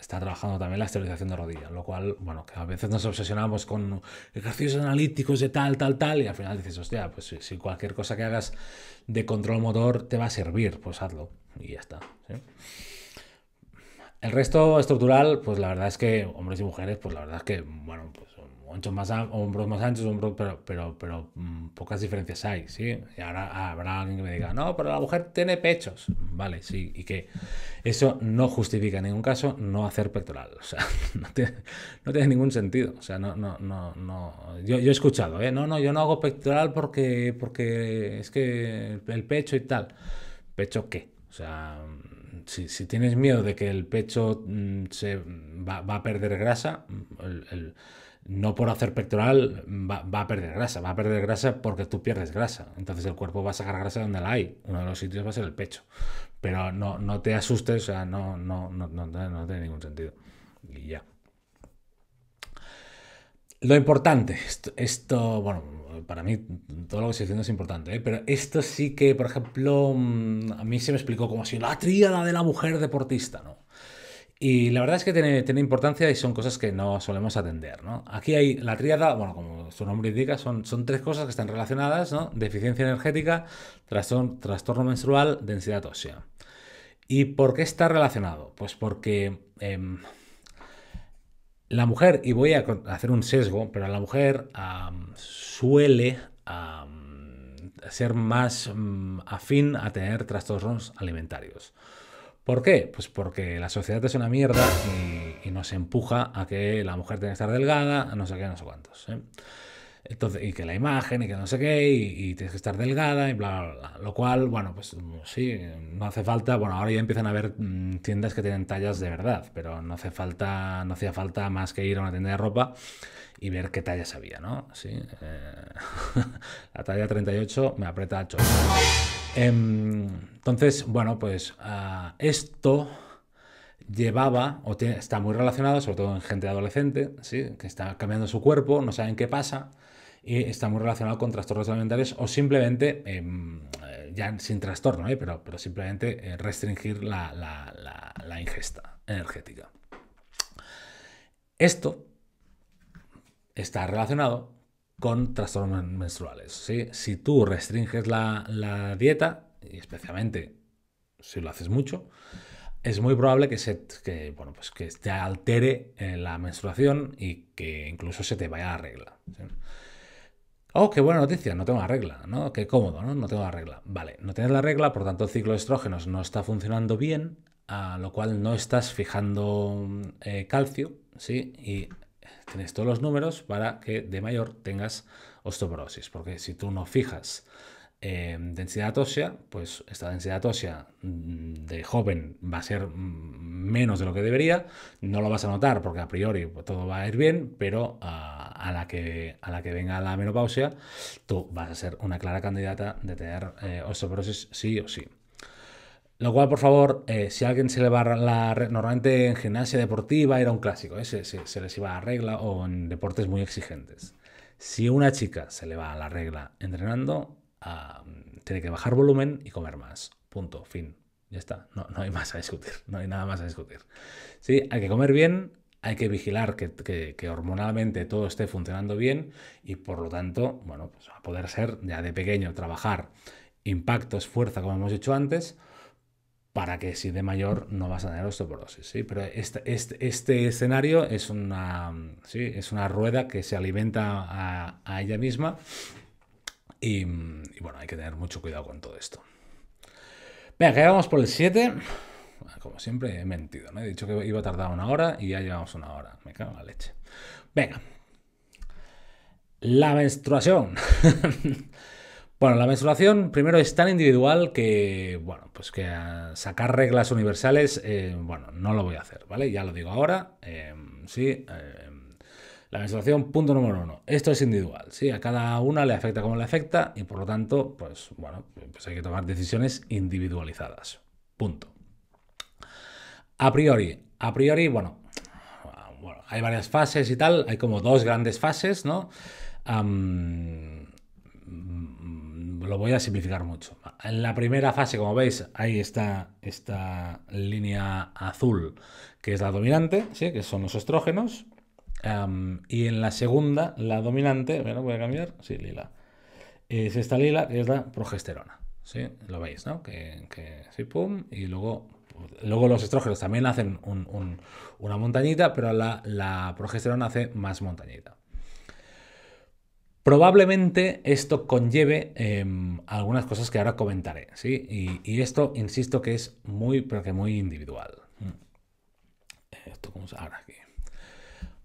está trabajando también la esterilización de rodilla, lo cual, bueno, que a veces nos obsesionamos con ejercicios analíticos de tal, tal, tal, y al final dices, hostia, pues si, cualquier cosa que hagas de control motor te va a servir, pues hazlo y ya está. El resto estructural, pues la verdad es que hombres y mujeres, pues la verdad es que, bueno, pues muchos más hombros más anchos, pero, pero, pero mm, pocas diferencias hay, ¿sí? Y ahora habrá alguien que me diga, no, pero la mujer tiene pechos. Vale, sí, y que eso no justifica en ningún caso no hacer pectoral. O sea, no tiene, ningún sentido. O sea, no, no, no, no. Yo, he escuchado, ¿eh? No, no, yo no hago pectoral porque, porque es que el pecho y tal. ¿Pecho qué? O sea, si, tienes miedo de que el pecho mm, se va, va a perder grasa, el, no por hacer pectoral va, a perder grasa, va a perder grasa porque tú pierdes grasa. Entonces el cuerpo va a sacar grasa donde la hay. Uno de los sitios va a ser el pecho. Pero no, te asustes, o sea, no, no, no, tiene ningún sentido. Y ya. Lo importante, esto, bueno, para mí todo lo que estoy diciendo es importante, ¿eh? pero esto sí que, por ejemplo, mm, a mí se me explicó como si la tríada de la mujer deportista, ¿no? Y la verdad es que tiene, importancia y son cosas que no solemos atender. Aquí hay la triada. bueno, como su nombre indica, son, son tres cosas que están relacionadas, ¿no? Deficiencia energética, trastorno, trastorno menstrual, densidad ósea. ¿Y por qué está relacionado? Pues porque em, la mujer, y voy a hacer un sesgo, pero la mujer suele ser más mm, afín a tener trastornos alimentarios. ¿Por qué? Pues porque la sociedad es una mierda y, nos empuja a que la mujer tiene que estar delgada, no sé qué, no sé cuántos. ¿eh? y que la imagen, y que no sé qué, y, tienes que estar delgada, y bla, bla, bla. Lo cual, bueno, pues mm, sí, no hace falta. Bueno, ahora ya empiezan a haber mm, tiendas que tienen tallas de verdad, pero no hace falta, no hacía falta más que ir a una tienda de ropa y ver qué tallas había, ¿no? Sí. Eh, la talla 38 me aprieta a em, Entonces, bueno, pues ah, esto llevaba, o está muy relacionado, sobre todo en gente adolescente, ¿sí? que está cambiando su cuerpo, no saben qué pasa, y está muy relacionado con trastornos alimentarios o simplemente, em, eh, ya sin trastorno, ¿eh? pero, pero simplemente eh, restringir la, ingesta energética. Esto está relacionado con trastornos menstruales. ¿sí? Si tú restringes la, la dieta, y especialmente si lo haces mucho, es muy probable que, se, que, bueno, pues que te altere eh, la menstruación y que incluso se te vaya la regla. Oh, qué buena noticia, no tengo la regla, ¿no? Qué cómodo, ¿no? No tengo la regla. Vale, no tienes la regla, por tanto el ciclo de estrógenos no está funcionando bien, a lo cual no estás fijando eh, calcio, ¿sí? Y tienes todos los números para que de mayor tengas osteoporosis, porque si tú no fijas Em, densidad ósea, pues esta densidad ósea mm, de joven va a ser mm, menos de lo que debería, no lo vas a notar porque a priori todo va a ir bien, pero ah, a, la que, a la que venga la menopausia, tú vas a ser una clara candidata de tener eh, osteoporosis sí o sí. Lo cual, por favor, eh, si alguien se le va la normalmente en gimnasia deportiva era un clásico, ¿eh? se, se, se les iba a la regla o en deportes muy exigentes. Si una chica se le va a la regla entrenando, tiene que bajar volumen y comer más. Punto, fin. Ya está, no, hay más a discutir, no hay nada más a discutir. Sí, hay que comer bien, hay que vigilar que, hormonalmente todo esté funcionando bien y por lo tanto, bueno, pues a poder ser ya de pequeño trabajar impactos, fuerza, como hemos hecho antes, para que si de mayor no vas a tener osteoporosis. ¿sí? Pero este, este, este escenario es una, es una rueda que se alimenta a ella misma y, bueno, hay que tener mucho cuidado con todo esto. Venga, que vamos por el 7. Ah, como siempre, he mentido, ¿no? He dicho que iba a tardar una hora y ya llevamos una hora. Me cago en la leche. Venga. La menstruación. bueno, la menstruación primero es tan individual que, bueno, pues que sacar reglas universales, eh, bueno, no lo voy a hacer, ¿vale? Ya lo digo ahora. Eh, sí, eh, la menstruación, punto número uno. Esto es individual, ¿sí? A cada una le afecta como le afecta y por lo tanto, pues bueno, pues hay que tomar decisiones individualizadas. Punto. A priori, a priori, bueno, hay varias fases y tal, hay como dos grandes fases, ¿no? lo voy a simplificar mucho. En la primera fase, como veis, ahí está esta línea azul, que es la dominante, ¿sí? que son los estrógenos y en la segunda, la dominante, bueno, voy a cambiar, sí, lila. Es esta lila, que es la progesterona. ¿Sí? Lo veis, ¿no? Que, sí, pum, y luego pues, Luego los estrógenos también hacen una montañita, pero la, progesterona hace más montañita. Probablemente esto conlleve em, algunas cosas que ahora comentaré, ¿sí? Y, esto, insisto, que es muy, que muy individual. Mm. Esto, como se... Ahora aquí.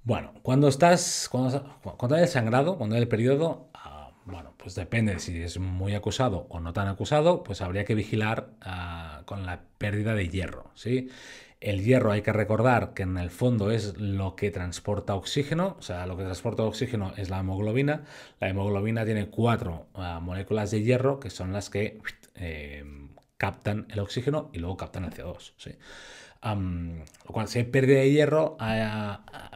Bueno, cuando estás, cuando, cuando hay el sangrado, cuando hay el periodo, ah, bueno, pues depende si es muy acusado o no tan acusado, pues habría que vigilar ah, con la pérdida de hierro, ¿sí? El hierro hay que recordar que en el fondo es lo que transporta oxígeno, o sea, lo que transporta oxígeno es la hemoglobina. La hemoglobina tiene cuatro ah, moléculas de hierro que son las que eh, captan el oxígeno y luego captan el CO2. Lo cual, si hay pérdida de hierro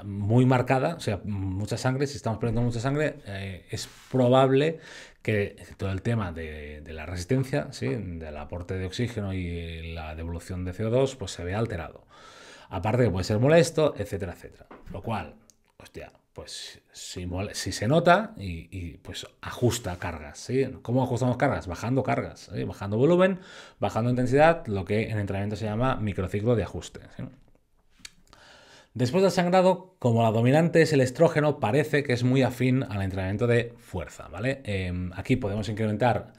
muy marcada, o sea, mucha sangre, si estamos perdiendo mucha sangre, eh, es probable que todo el tema de, la resistencia, ¿sí? del aporte de oxígeno y la devolución de CO2, pues se vea alterado. Aparte que puede ser molesto, etcétera, etcétera. Lo cual, hostia, pues si, se nota y, pues ajusta cargas. ¿sí? ¿Cómo ajustamos cargas? Bajando cargas, bajando volumen, bajando intensidad, lo que en entrenamiento se llama microciclo de ajuste. Después del sangrado, como la dominante es el estrógeno, parece que es muy afín al entrenamiento de fuerza, ¿vale? Eh, aquí podemos incrementar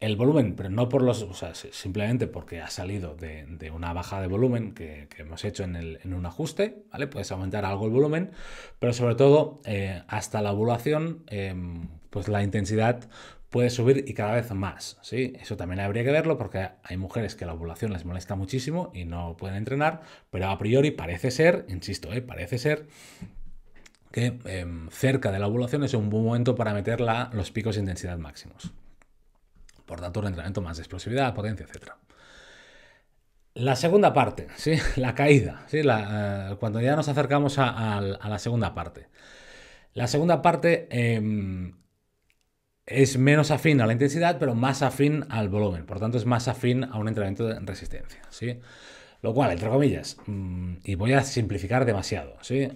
el volumen, pero no por los. simplemente porque ha salido de, una baja de volumen que, hemos hecho en, un ajuste, ¿vale? Puedes aumentar algo el volumen, pero sobre todo eh, hasta la ovulación, em, pues la intensidad puede subir y cada vez más, ¿sí? Eso también habría que verlo porque hay mujeres que la ovulación les molesta muchísimo y no pueden entrenar, pero a priori parece ser, insisto, eh, parece ser que em, cerca de la ovulación es un buen momento para meter los picos de intensidad máximos. Por tanto, entrenamiento más explosividad, potencia, etc. La segunda parte, ¿sí? la caída, ¿sí? Eh, cuando ya nos acercamos a, la segunda parte. La segunda parte em, es menos afín a la intensidad, pero más afín al volumen. Por tanto, es más afín a un entrenamiento de resistencia. ¿sí? Lo cual, entre comillas, mm, y voy a simplificar demasiado. ¿sí?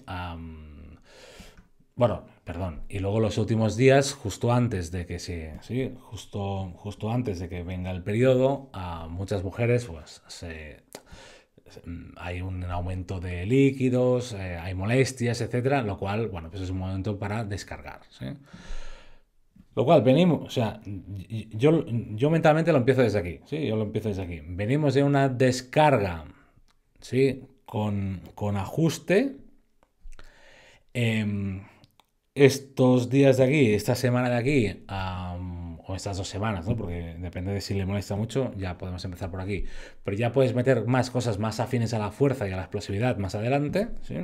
bueno, perdón, y luego los últimos días, justo antes de que se, sí, justo, justo antes de que venga el periodo, a muchas mujeres, pues mm, hay un aumento de líquidos, eh, hay molestias, etcétera, lo cual, bueno, pues es un momento para descargar, Lo cual, venimos, o sea, yo, yo mentalmente lo empiezo desde aquí, ¿sí? Yo lo empiezo desde aquí. Venimos de una descarga, ¿sí? Con, con ajuste. Em, estos días de aquí, esta semana de aquí, o estas dos semanas, ¿no? porque depende de si le molesta mucho, ya podemos empezar por aquí. Pero ya puedes meter más cosas más afines a la fuerza y a la explosividad más adelante. ¿sí?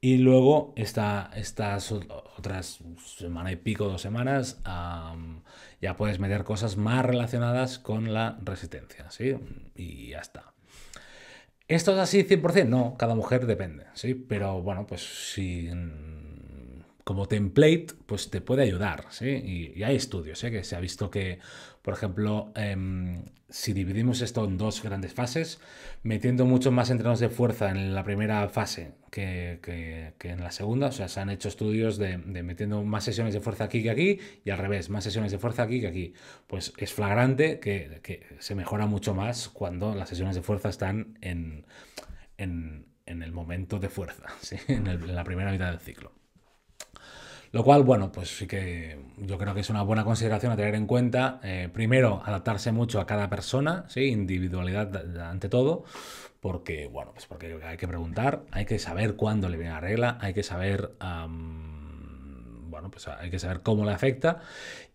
Y luego estas otras semana y pico, dos semanas, ya puedes meter cosas más relacionadas con la resistencia. ¿sí? Y ya está. ¿Esto es así 100%? No, cada mujer depende, ¿sí? Pero bueno, pues si como template, pues te puede ayudar, ¿sí? Y, hay estudios, ¿eh? que se ha visto que, por ejemplo, em, si dividimos esto en dos grandes fases, metiendo mucho más entrenos de fuerza en la primera fase que, en la segunda, o sea, se han hecho estudios de, metiendo más sesiones de fuerza aquí que aquí y al revés, más sesiones de fuerza aquí que aquí. Pues es flagrante que, se mejora mucho más cuando las sesiones de fuerza están en, el momento de fuerza, en la primera mitad del ciclo. Lo cual, bueno, pues sí que yo creo que es una buena consideración a tener en cuenta. Eh, primero, adaptarse mucho a cada persona, ¿sí? individualidad ante todo, porque, bueno, pues porque hay que preguntar, hay que saber cuándo le viene la regla, hay que saber... bueno, pues hay que saber cómo le afecta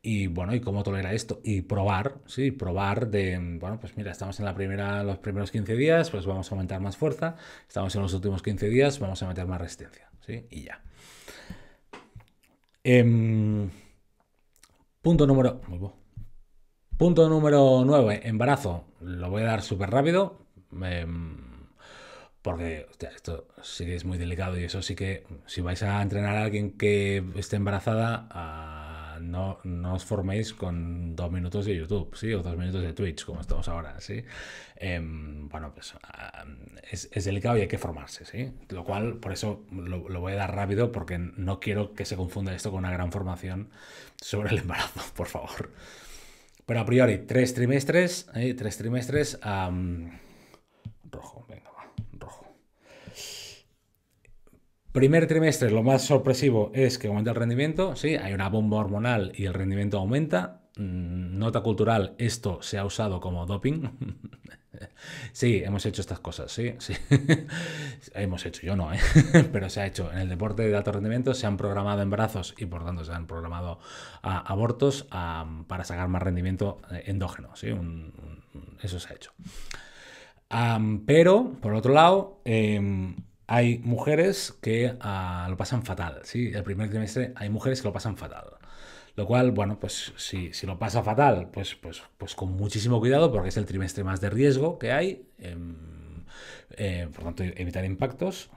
y bueno, y cómo tolera esto y probar, sí, probar de, bueno, pues mira, estamos en la primera los primeros 15 días, pues vamos a aumentar más fuerza, estamos en los últimos 15 días, vamos a meter más resistencia, ¿sí? Y ya. Em, punto número. Punto número 9, embarazo. Lo voy a dar súper rápido. Em, porque esto sí que es muy delicado y eso sí que si vais a entrenar a alguien que esté embarazada, a ah, no, os forméis con dos minutos de YouTube, ¿sí? O dos minutos de Twitch, como estamos ahora, ¿sí? Em, bueno, pues es, delicado y hay que formarse, ¿sí? Lo cual, por eso lo, voy a dar rápido, porque no quiero que se confunda esto con una gran formación sobre el embarazo, por favor. Pero a priori, tres trimestres, ¿eh? tres trimestres rojo, venga. Primer trimestre, lo más sorpresivo es que aumenta el rendimiento, sí, hay una bomba hormonal y el rendimiento aumenta. Mm, nota cultural, esto se ha usado como doping. sí, hemos hecho estas cosas, sí, sí. hemos hecho, yo no, ¿eh? pero se ha hecho. En el deporte de alto rendimiento se han programado embarazos y por tanto se han programado abortos para sacar más rendimiento eh, endógeno, sí, eso se ha hecho. pero, por otro lado, em, hay mujeres que ah, lo pasan fatal, ¿sí? El primer trimestre hay mujeres que lo pasan fatal. Lo cual, bueno, pues si, lo pasa fatal, pues, pues, pues con muchísimo cuidado, porque es el trimestre más de riesgo que hay. Em, eh, por tanto, evitar impactos.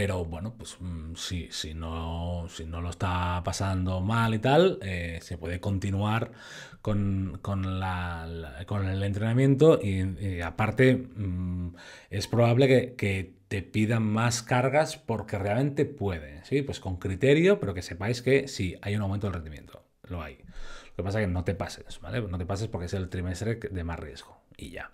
Pero bueno, pues mm, sí, si no, si no lo está pasando mal y tal, eh, se puede continuar con, el entrenamiento y, aparte mm, es probable que, te pidan más cargas porque realmente puede, ¿sí? Pues con criterio, pero que sepáis que sí, hay un aumento del rendimiento, lo hay. Lo que pasa es que no te pases, ¿vale? No te pases porque es el trimestre de más riesgo y ya.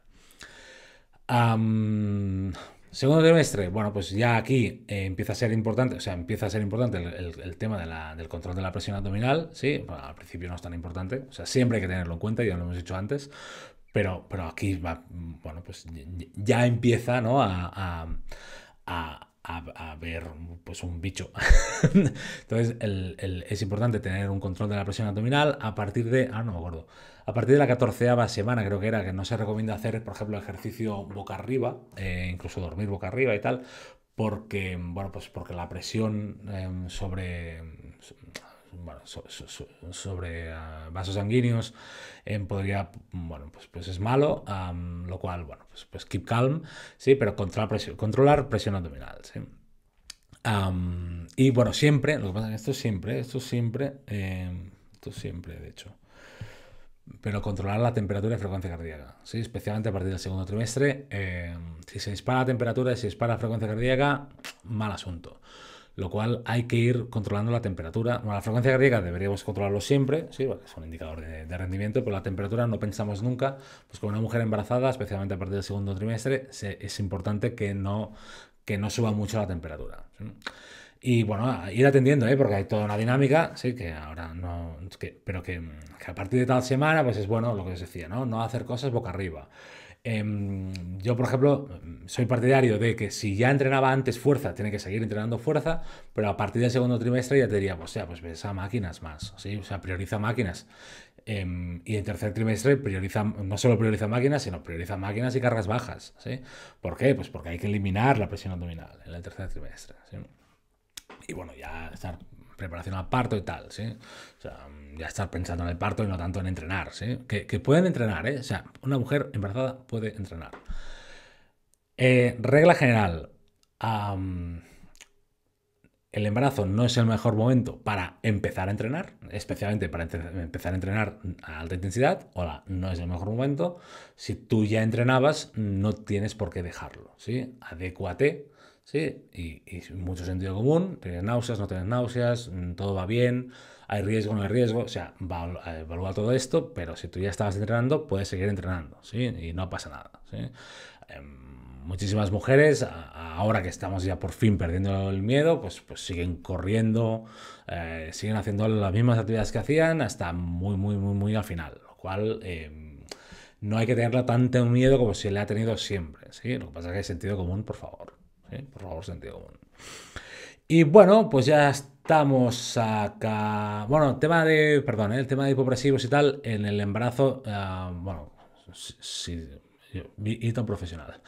Segundo trimestre, bueno, pues ya aquí eh, empieza a ser importante, o sea, empieza a ser importante el, tema del control de la presión abdominal, sí, al principio no es tan importante, o sea, siempre hay que tenerlo en cuenta, ya lo hemos dicho antes, pero, pero aquí va, mm, bueno, pues ya empieza, ¿no? a a, ver pues un bicho. Entonces el, es importante tener un control de la presión abdominal a partir de, ah no me acuerdo, a partir de la catorceava semana creo que era, que no se recomienda hacer por ejemplo ejercicio boca arriba, eh, incluso dormir boca arriba y tal, porque bueno pues porque la presión em, sobre bueno, sobre ah, vasos sanguíneos em, podría, bueno, pues, pues es malo, lo cual, bueno, pues, pues, keep calm, sí, pero controlar presión, controlar presión abdominal, sí. y bueno, siempre, lo que pasa es esto siempre, esto siempre, em, esto siempre, de hecho pero controlar la temperatura y frecuencia cardíaca, ¿sí? especialmente a partir del segundo trimestre. Em, si se dispara la temperatura y se dispara la frecuencia cardíaca, mal asunto lo cual hay que ir controlando la temperatura. Bueno, la frecuencia griega deberíamos controlarlo siempre, sí, es un indicador de, rendimiento, pero la temperatura no pensamos nunca, pues con una mujer embarazada, especialmente a partir del segundo trimestre, es importante que no, que no suba mucho la temperatura. Y bueno, ir atendiendo, ¿eh? porque hay toda una dinámica, sí, que ahora no. pero que, a partir de tal semana, pues es bueno lo que os decía, ¿no? No hacer cosas boca arriba. Em, yo, por ejemplo, soy partidario de que si ya entrenaba antes fuerza, tiene que seguir entrenando fuerza, pero a partir del segundo trimestre ya te diría, pues ya, pues pesa máquinas más, ¿sí? o sea, prioriza máquinas. Em, y en tercer trimestre prioriza, no solo prioriza máquinas, sino prioriza máquinas y cargas bajas. ¿sí? ¿Por qué? Pues porque hay que eliminar la presión abdominal en el tercer trimestre. Y bueno, ya estar preparación al parto y tal. ¿sí? O sea, ya estar pensando en el parto y no tanto en entrenar, ¿sí? que, pueden entrenar, ¿eh? o sea, una mujer embarazada puede entrenar. Eh, regla general, el embarazo no es el mejor momento para empezar a entrenar, especialmente para empezar a entrenar a alta intensidad, hola, no es el mejor momento. Si tú ya entrenabas, no tienes por qué dejarlo, ¿sí? Adécuate. ¿sí? Y, y, mucho sentido común, tienes náuseas, no tienes náuseas, mm, todo va bien, hay riesgo, no hay riesgo, o sea, evalúa todo esto, pero si tú ya estabas entrenando, puedes seguir entrenando, ¿sí? Y no pasa nada, ¿sí? Em, muchísimas mujeres, ahora que estamos ya por fin perdiendo el miedo, pues, pues siguen corriendo, eh, siguen haciendo las mismas actividades que hacían hasta muy, muy, muy, muy al final, lo cual... Em, no hay que tenerla tanto miedo como si le ha tenido siempre, ¿sí? Lo que pasa es que hay sentido común, por favor. ¿sí? Por favor, sentido común. Y bueno, pues ya estamos acá. Bueno, tema de, perdón, ¿eh? el tema de hipopresivos y tal, en el embarazo, ah, bueno, sí, y tan profesional.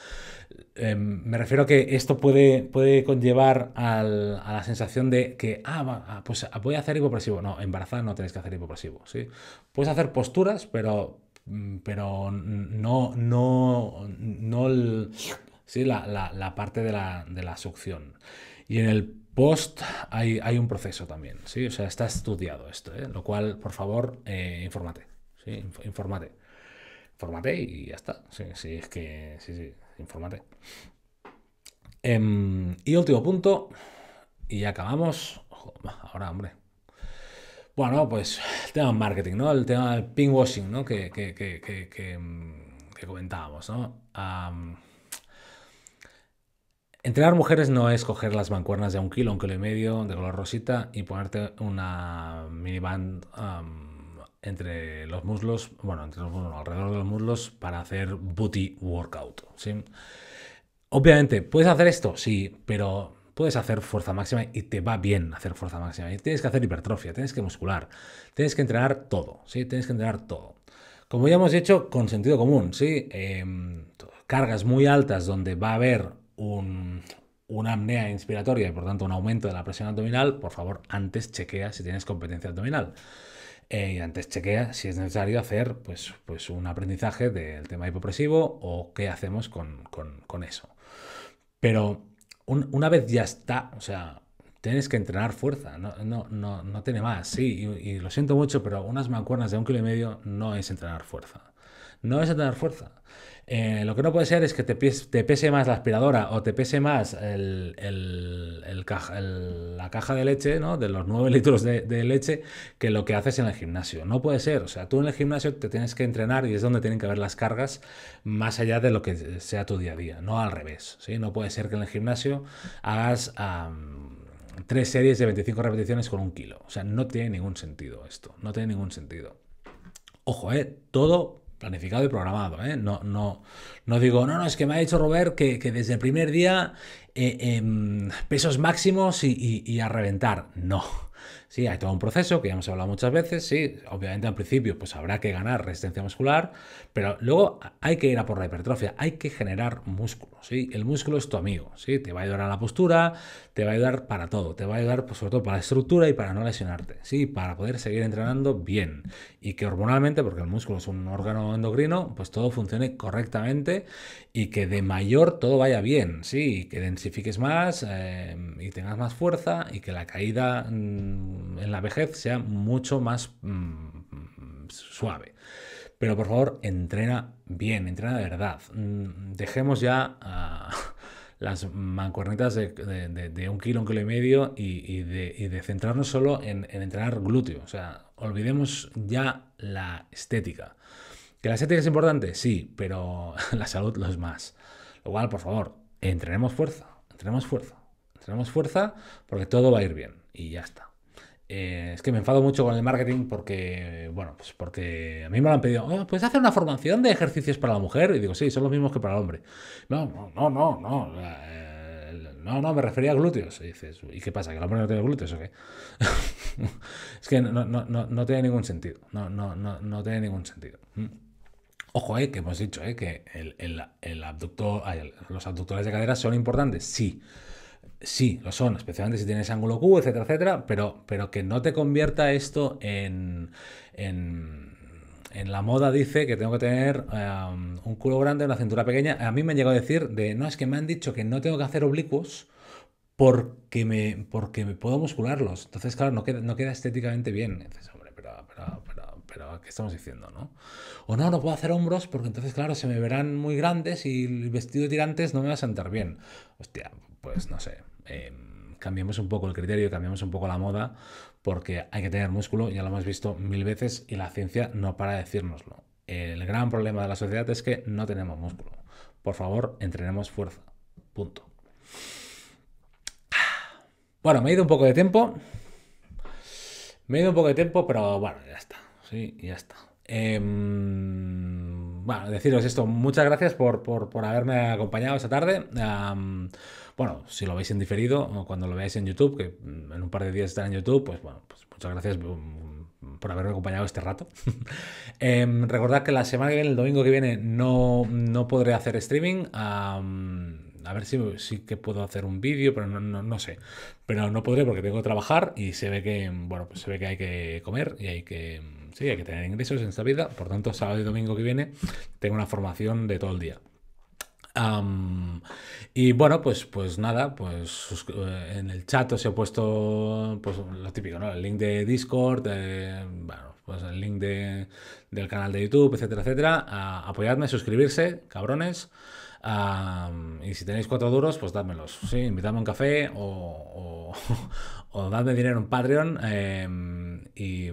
Em, me refiero que esto puede, puede conllevar a la sensación de que, ah, ah, pues voy a hacer hipopresivo. No, embarazada no tenéis que hacer hipopresivo, ¿sí? Puedes hacer posturas, pero, mm, pero no, no, no la, la, parte de la, de la succión. Y en el post hay, hay, un proceso también, ¿sí? O sea, está estudiado esto, ¿eh? Lo cual, por favor, informate eh, infórmate, ¿sí? infórmate. Infórmate y ya está. Sí, sí, es que, sí, sí, infórmate. Em, y último punto, y acabamos. ahora, hombre. Bueno, pues el tema marketing, ¿no? El tema del washing ¿no? Que, que, que, comentábamos, ¿no? Entrenar mujeres no es coger las mancuernas de un kilo, un kilo y medio, de color rosita, y ponerte una minivan entre los muslos, bueno, alrededor de los muslos para hacer booty workout. Obviamente, ¿puedes hacer esto? Sí, pero puedes hacer fuerza máxima y te va bien hacer fuerza máxima. Y tienes que hacer hipertrofia, tienes que muscular, tienes que entrenar todo, ¿sí? Tienes que entrenar todo. Como ya hemos dicho, con sentido común, ¿sí? Em, cargas muy altas donde va a haber una apnea inspiratoria y por tanto un aumento de la presión abdominal, por favor antes chequea si tienes competencia abdominal. Eh, y antes chequea si es necesario hacer pues, pues un aprendizaje del tema hipopresivo o qué hacemos con, con, eso. Pero una vez ya está, o sea, tienes que entrenar fuerza, no, no, no, no tiene más. Sí, y, y, lo siento mucho, pero unas mancuernas de un kilo y medio no es entrenar fuerza. No es entrenar fuerza. Eh, lo que no puede ser es que te, te, pese más la aspiradora o te pese más la caja de leche, De los 9 litros de, leche que lo que haces en el gimnasio. No puede ser. O sea, tú en el gimnasio te tienes que entrenar y es donde tienen que haber las cargas más allá de lo que sea tu día a día, no al revés. ¿sí? No puede ser que en el gimnasio hagas 3 tres series de 25 repeticiones con un kilo. O sea, no tiene ningún sentido esto. No tiene ningún sentido. Ojo, eh, todo planificado y programado. ¿eh? No, no, no digo, no, no, es que me ha dicho Robert que, desde el primer día eh, em, pesos máximos y, a reventar. No. Sí, hay todo un proceso que ya hemos hablado muchas veces, sí, obviamente al principio pues habrá que ganar resistencia muscular, pero luego hay que ir a por la hipertrofia, hay que generar músculo, ¿sí? El músculo es tu amigo, ¿sí? Te va a ayudar a la postura, te va a ayudar para todo, te va a ayudar pues, sobre todo para la estructura y para no lesionarte, ¿sí? Para poder seguir entrenando bien y que hormonalmente, porque el músculo es un órgano endocrino, pues todo funcione correctamente y que de mayor todo vaya bien, sí, que densifiques más eh, y tengas más fuerza y que la caída mm, en la vejez sea mucho más mm, suave. Pero por favor, entrena bien, entrena de verdad. Mm, dejemos ya las mancuernitas de, un kilo, un kilo y medio y, de, centrarnos solo en, en, entrenar glúteo. O sea, olvidemos ya la estética. ¿Que la estética es importante? Sí, pero la salud lo es más. Lo cual, por favor, entrenemos fuerza, entrenemos fuerza, entrenemos fuerza porque todo va a ir bien y ya está. Eh, es que me enfado mucho con el marketing porque, bueno, pues porque a mí me lo han pedido, oh, ¿puedes hacer una formación de ejercicios para la mujer? Y digo, sí, son los mismos que para el hombre. No, no, no, no, no, eh, no, no, me refería a glúteos. Y dices, ¿y qué pasa? ¿Que el hombre no tiene glúteos o qué? es que no, tiene ningún sentido, no, no, no, no tiene ningún sentido. Ojo, ahí eh, que hemos dicho que el, los abductores de cadera son importantes, sí. Sí, lo son, especialmente si tienes ángulo Q, etcétera, etcétera, pero, pero que no te convierta esto en, la moda dice que tengo que tener eh, un culo grande, una cintura pequeña. A mí me llegado a decir de, no, es que me han dicho que no tengo que hacer oblicuos porque me, porque me puedo muscularlos. Entonces, claro, no queda, no queda estéticamente bien. Dices, hombre, pero, pero, pero, ¿qué estamos diciendo, no? O no, no puedo hacer hombros porque entonces, claro, se me verán muy grandes y el vestido de tirantes no me va a sentar bien. Hostia, pues no sé, em, cambiemos un poco el criterio, cambiemos un poco la moda, porque hay que tener músculo, ya lo hemos visto mil veces y la ciencia no para de decirnoslo. El gran problema de la sociedad es que no tenemos músculo. Por favor, entrenemos fuerza. Punto. Bueno, me he ido un poco de tiempo. Me he ido un poco de tiempo, pero bueno, ya está. Sí, ya está. Em, bueno, deciros esto. Muchas gracias por, haberme acompañado esta tarde. Bueno, si lo veis en diferido o cuando lo veáis en YouTube, que mm, en un par de días estará en YouTube, pues bueno, pues muchas gracias mm, mm, por haberme acompañado este rato. Em, recordad que la semana que viene, el domingo que viene, no, podré hacer streaming. a ver si sí que puedo hacer un vídeo, pero no, sé. Pero no podré porque tengo que trabajar y se ve que, bueno, pues se ve que hay que comer y hay que, hay que tener ingresos en esta vida. Por tanto, sábado y domingo que viene tengo una formación de todo el día y bueno, pues, pues nada, pues eh, en el chat os he puesto pues, lo típico, ¿no? El link de Discord, bueno, pues el link de, del canal de YouTube, etcétera, etcétera. Ah, apoyadme, suscribirse, cabrones. y si tenéis cuatro duros, pues dádmelos. Sí, invitadme a un café o, o, dadme dinero en Patreon. Em, y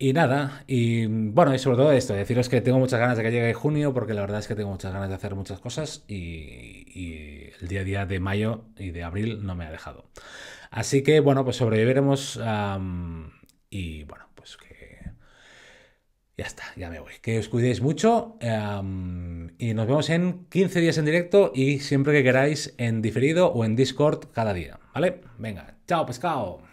y nada, y bueno, y sobre todo esto, deciros que tengo muchas ganas de que llegue junio, porque la verdad es que tengo muchas ganas de hacer muchas cosas y, el día a día de mayo y de abril no me ha dejado. Así que bueno, pues sobreviviremos y bueno, pues que ya está, ya me voy. Que os cuidéis mucho y nos vemos en 15 días en directo y siempre que queráis en diferido o en Discord cada día, ¿vale? Venga, chao pescado.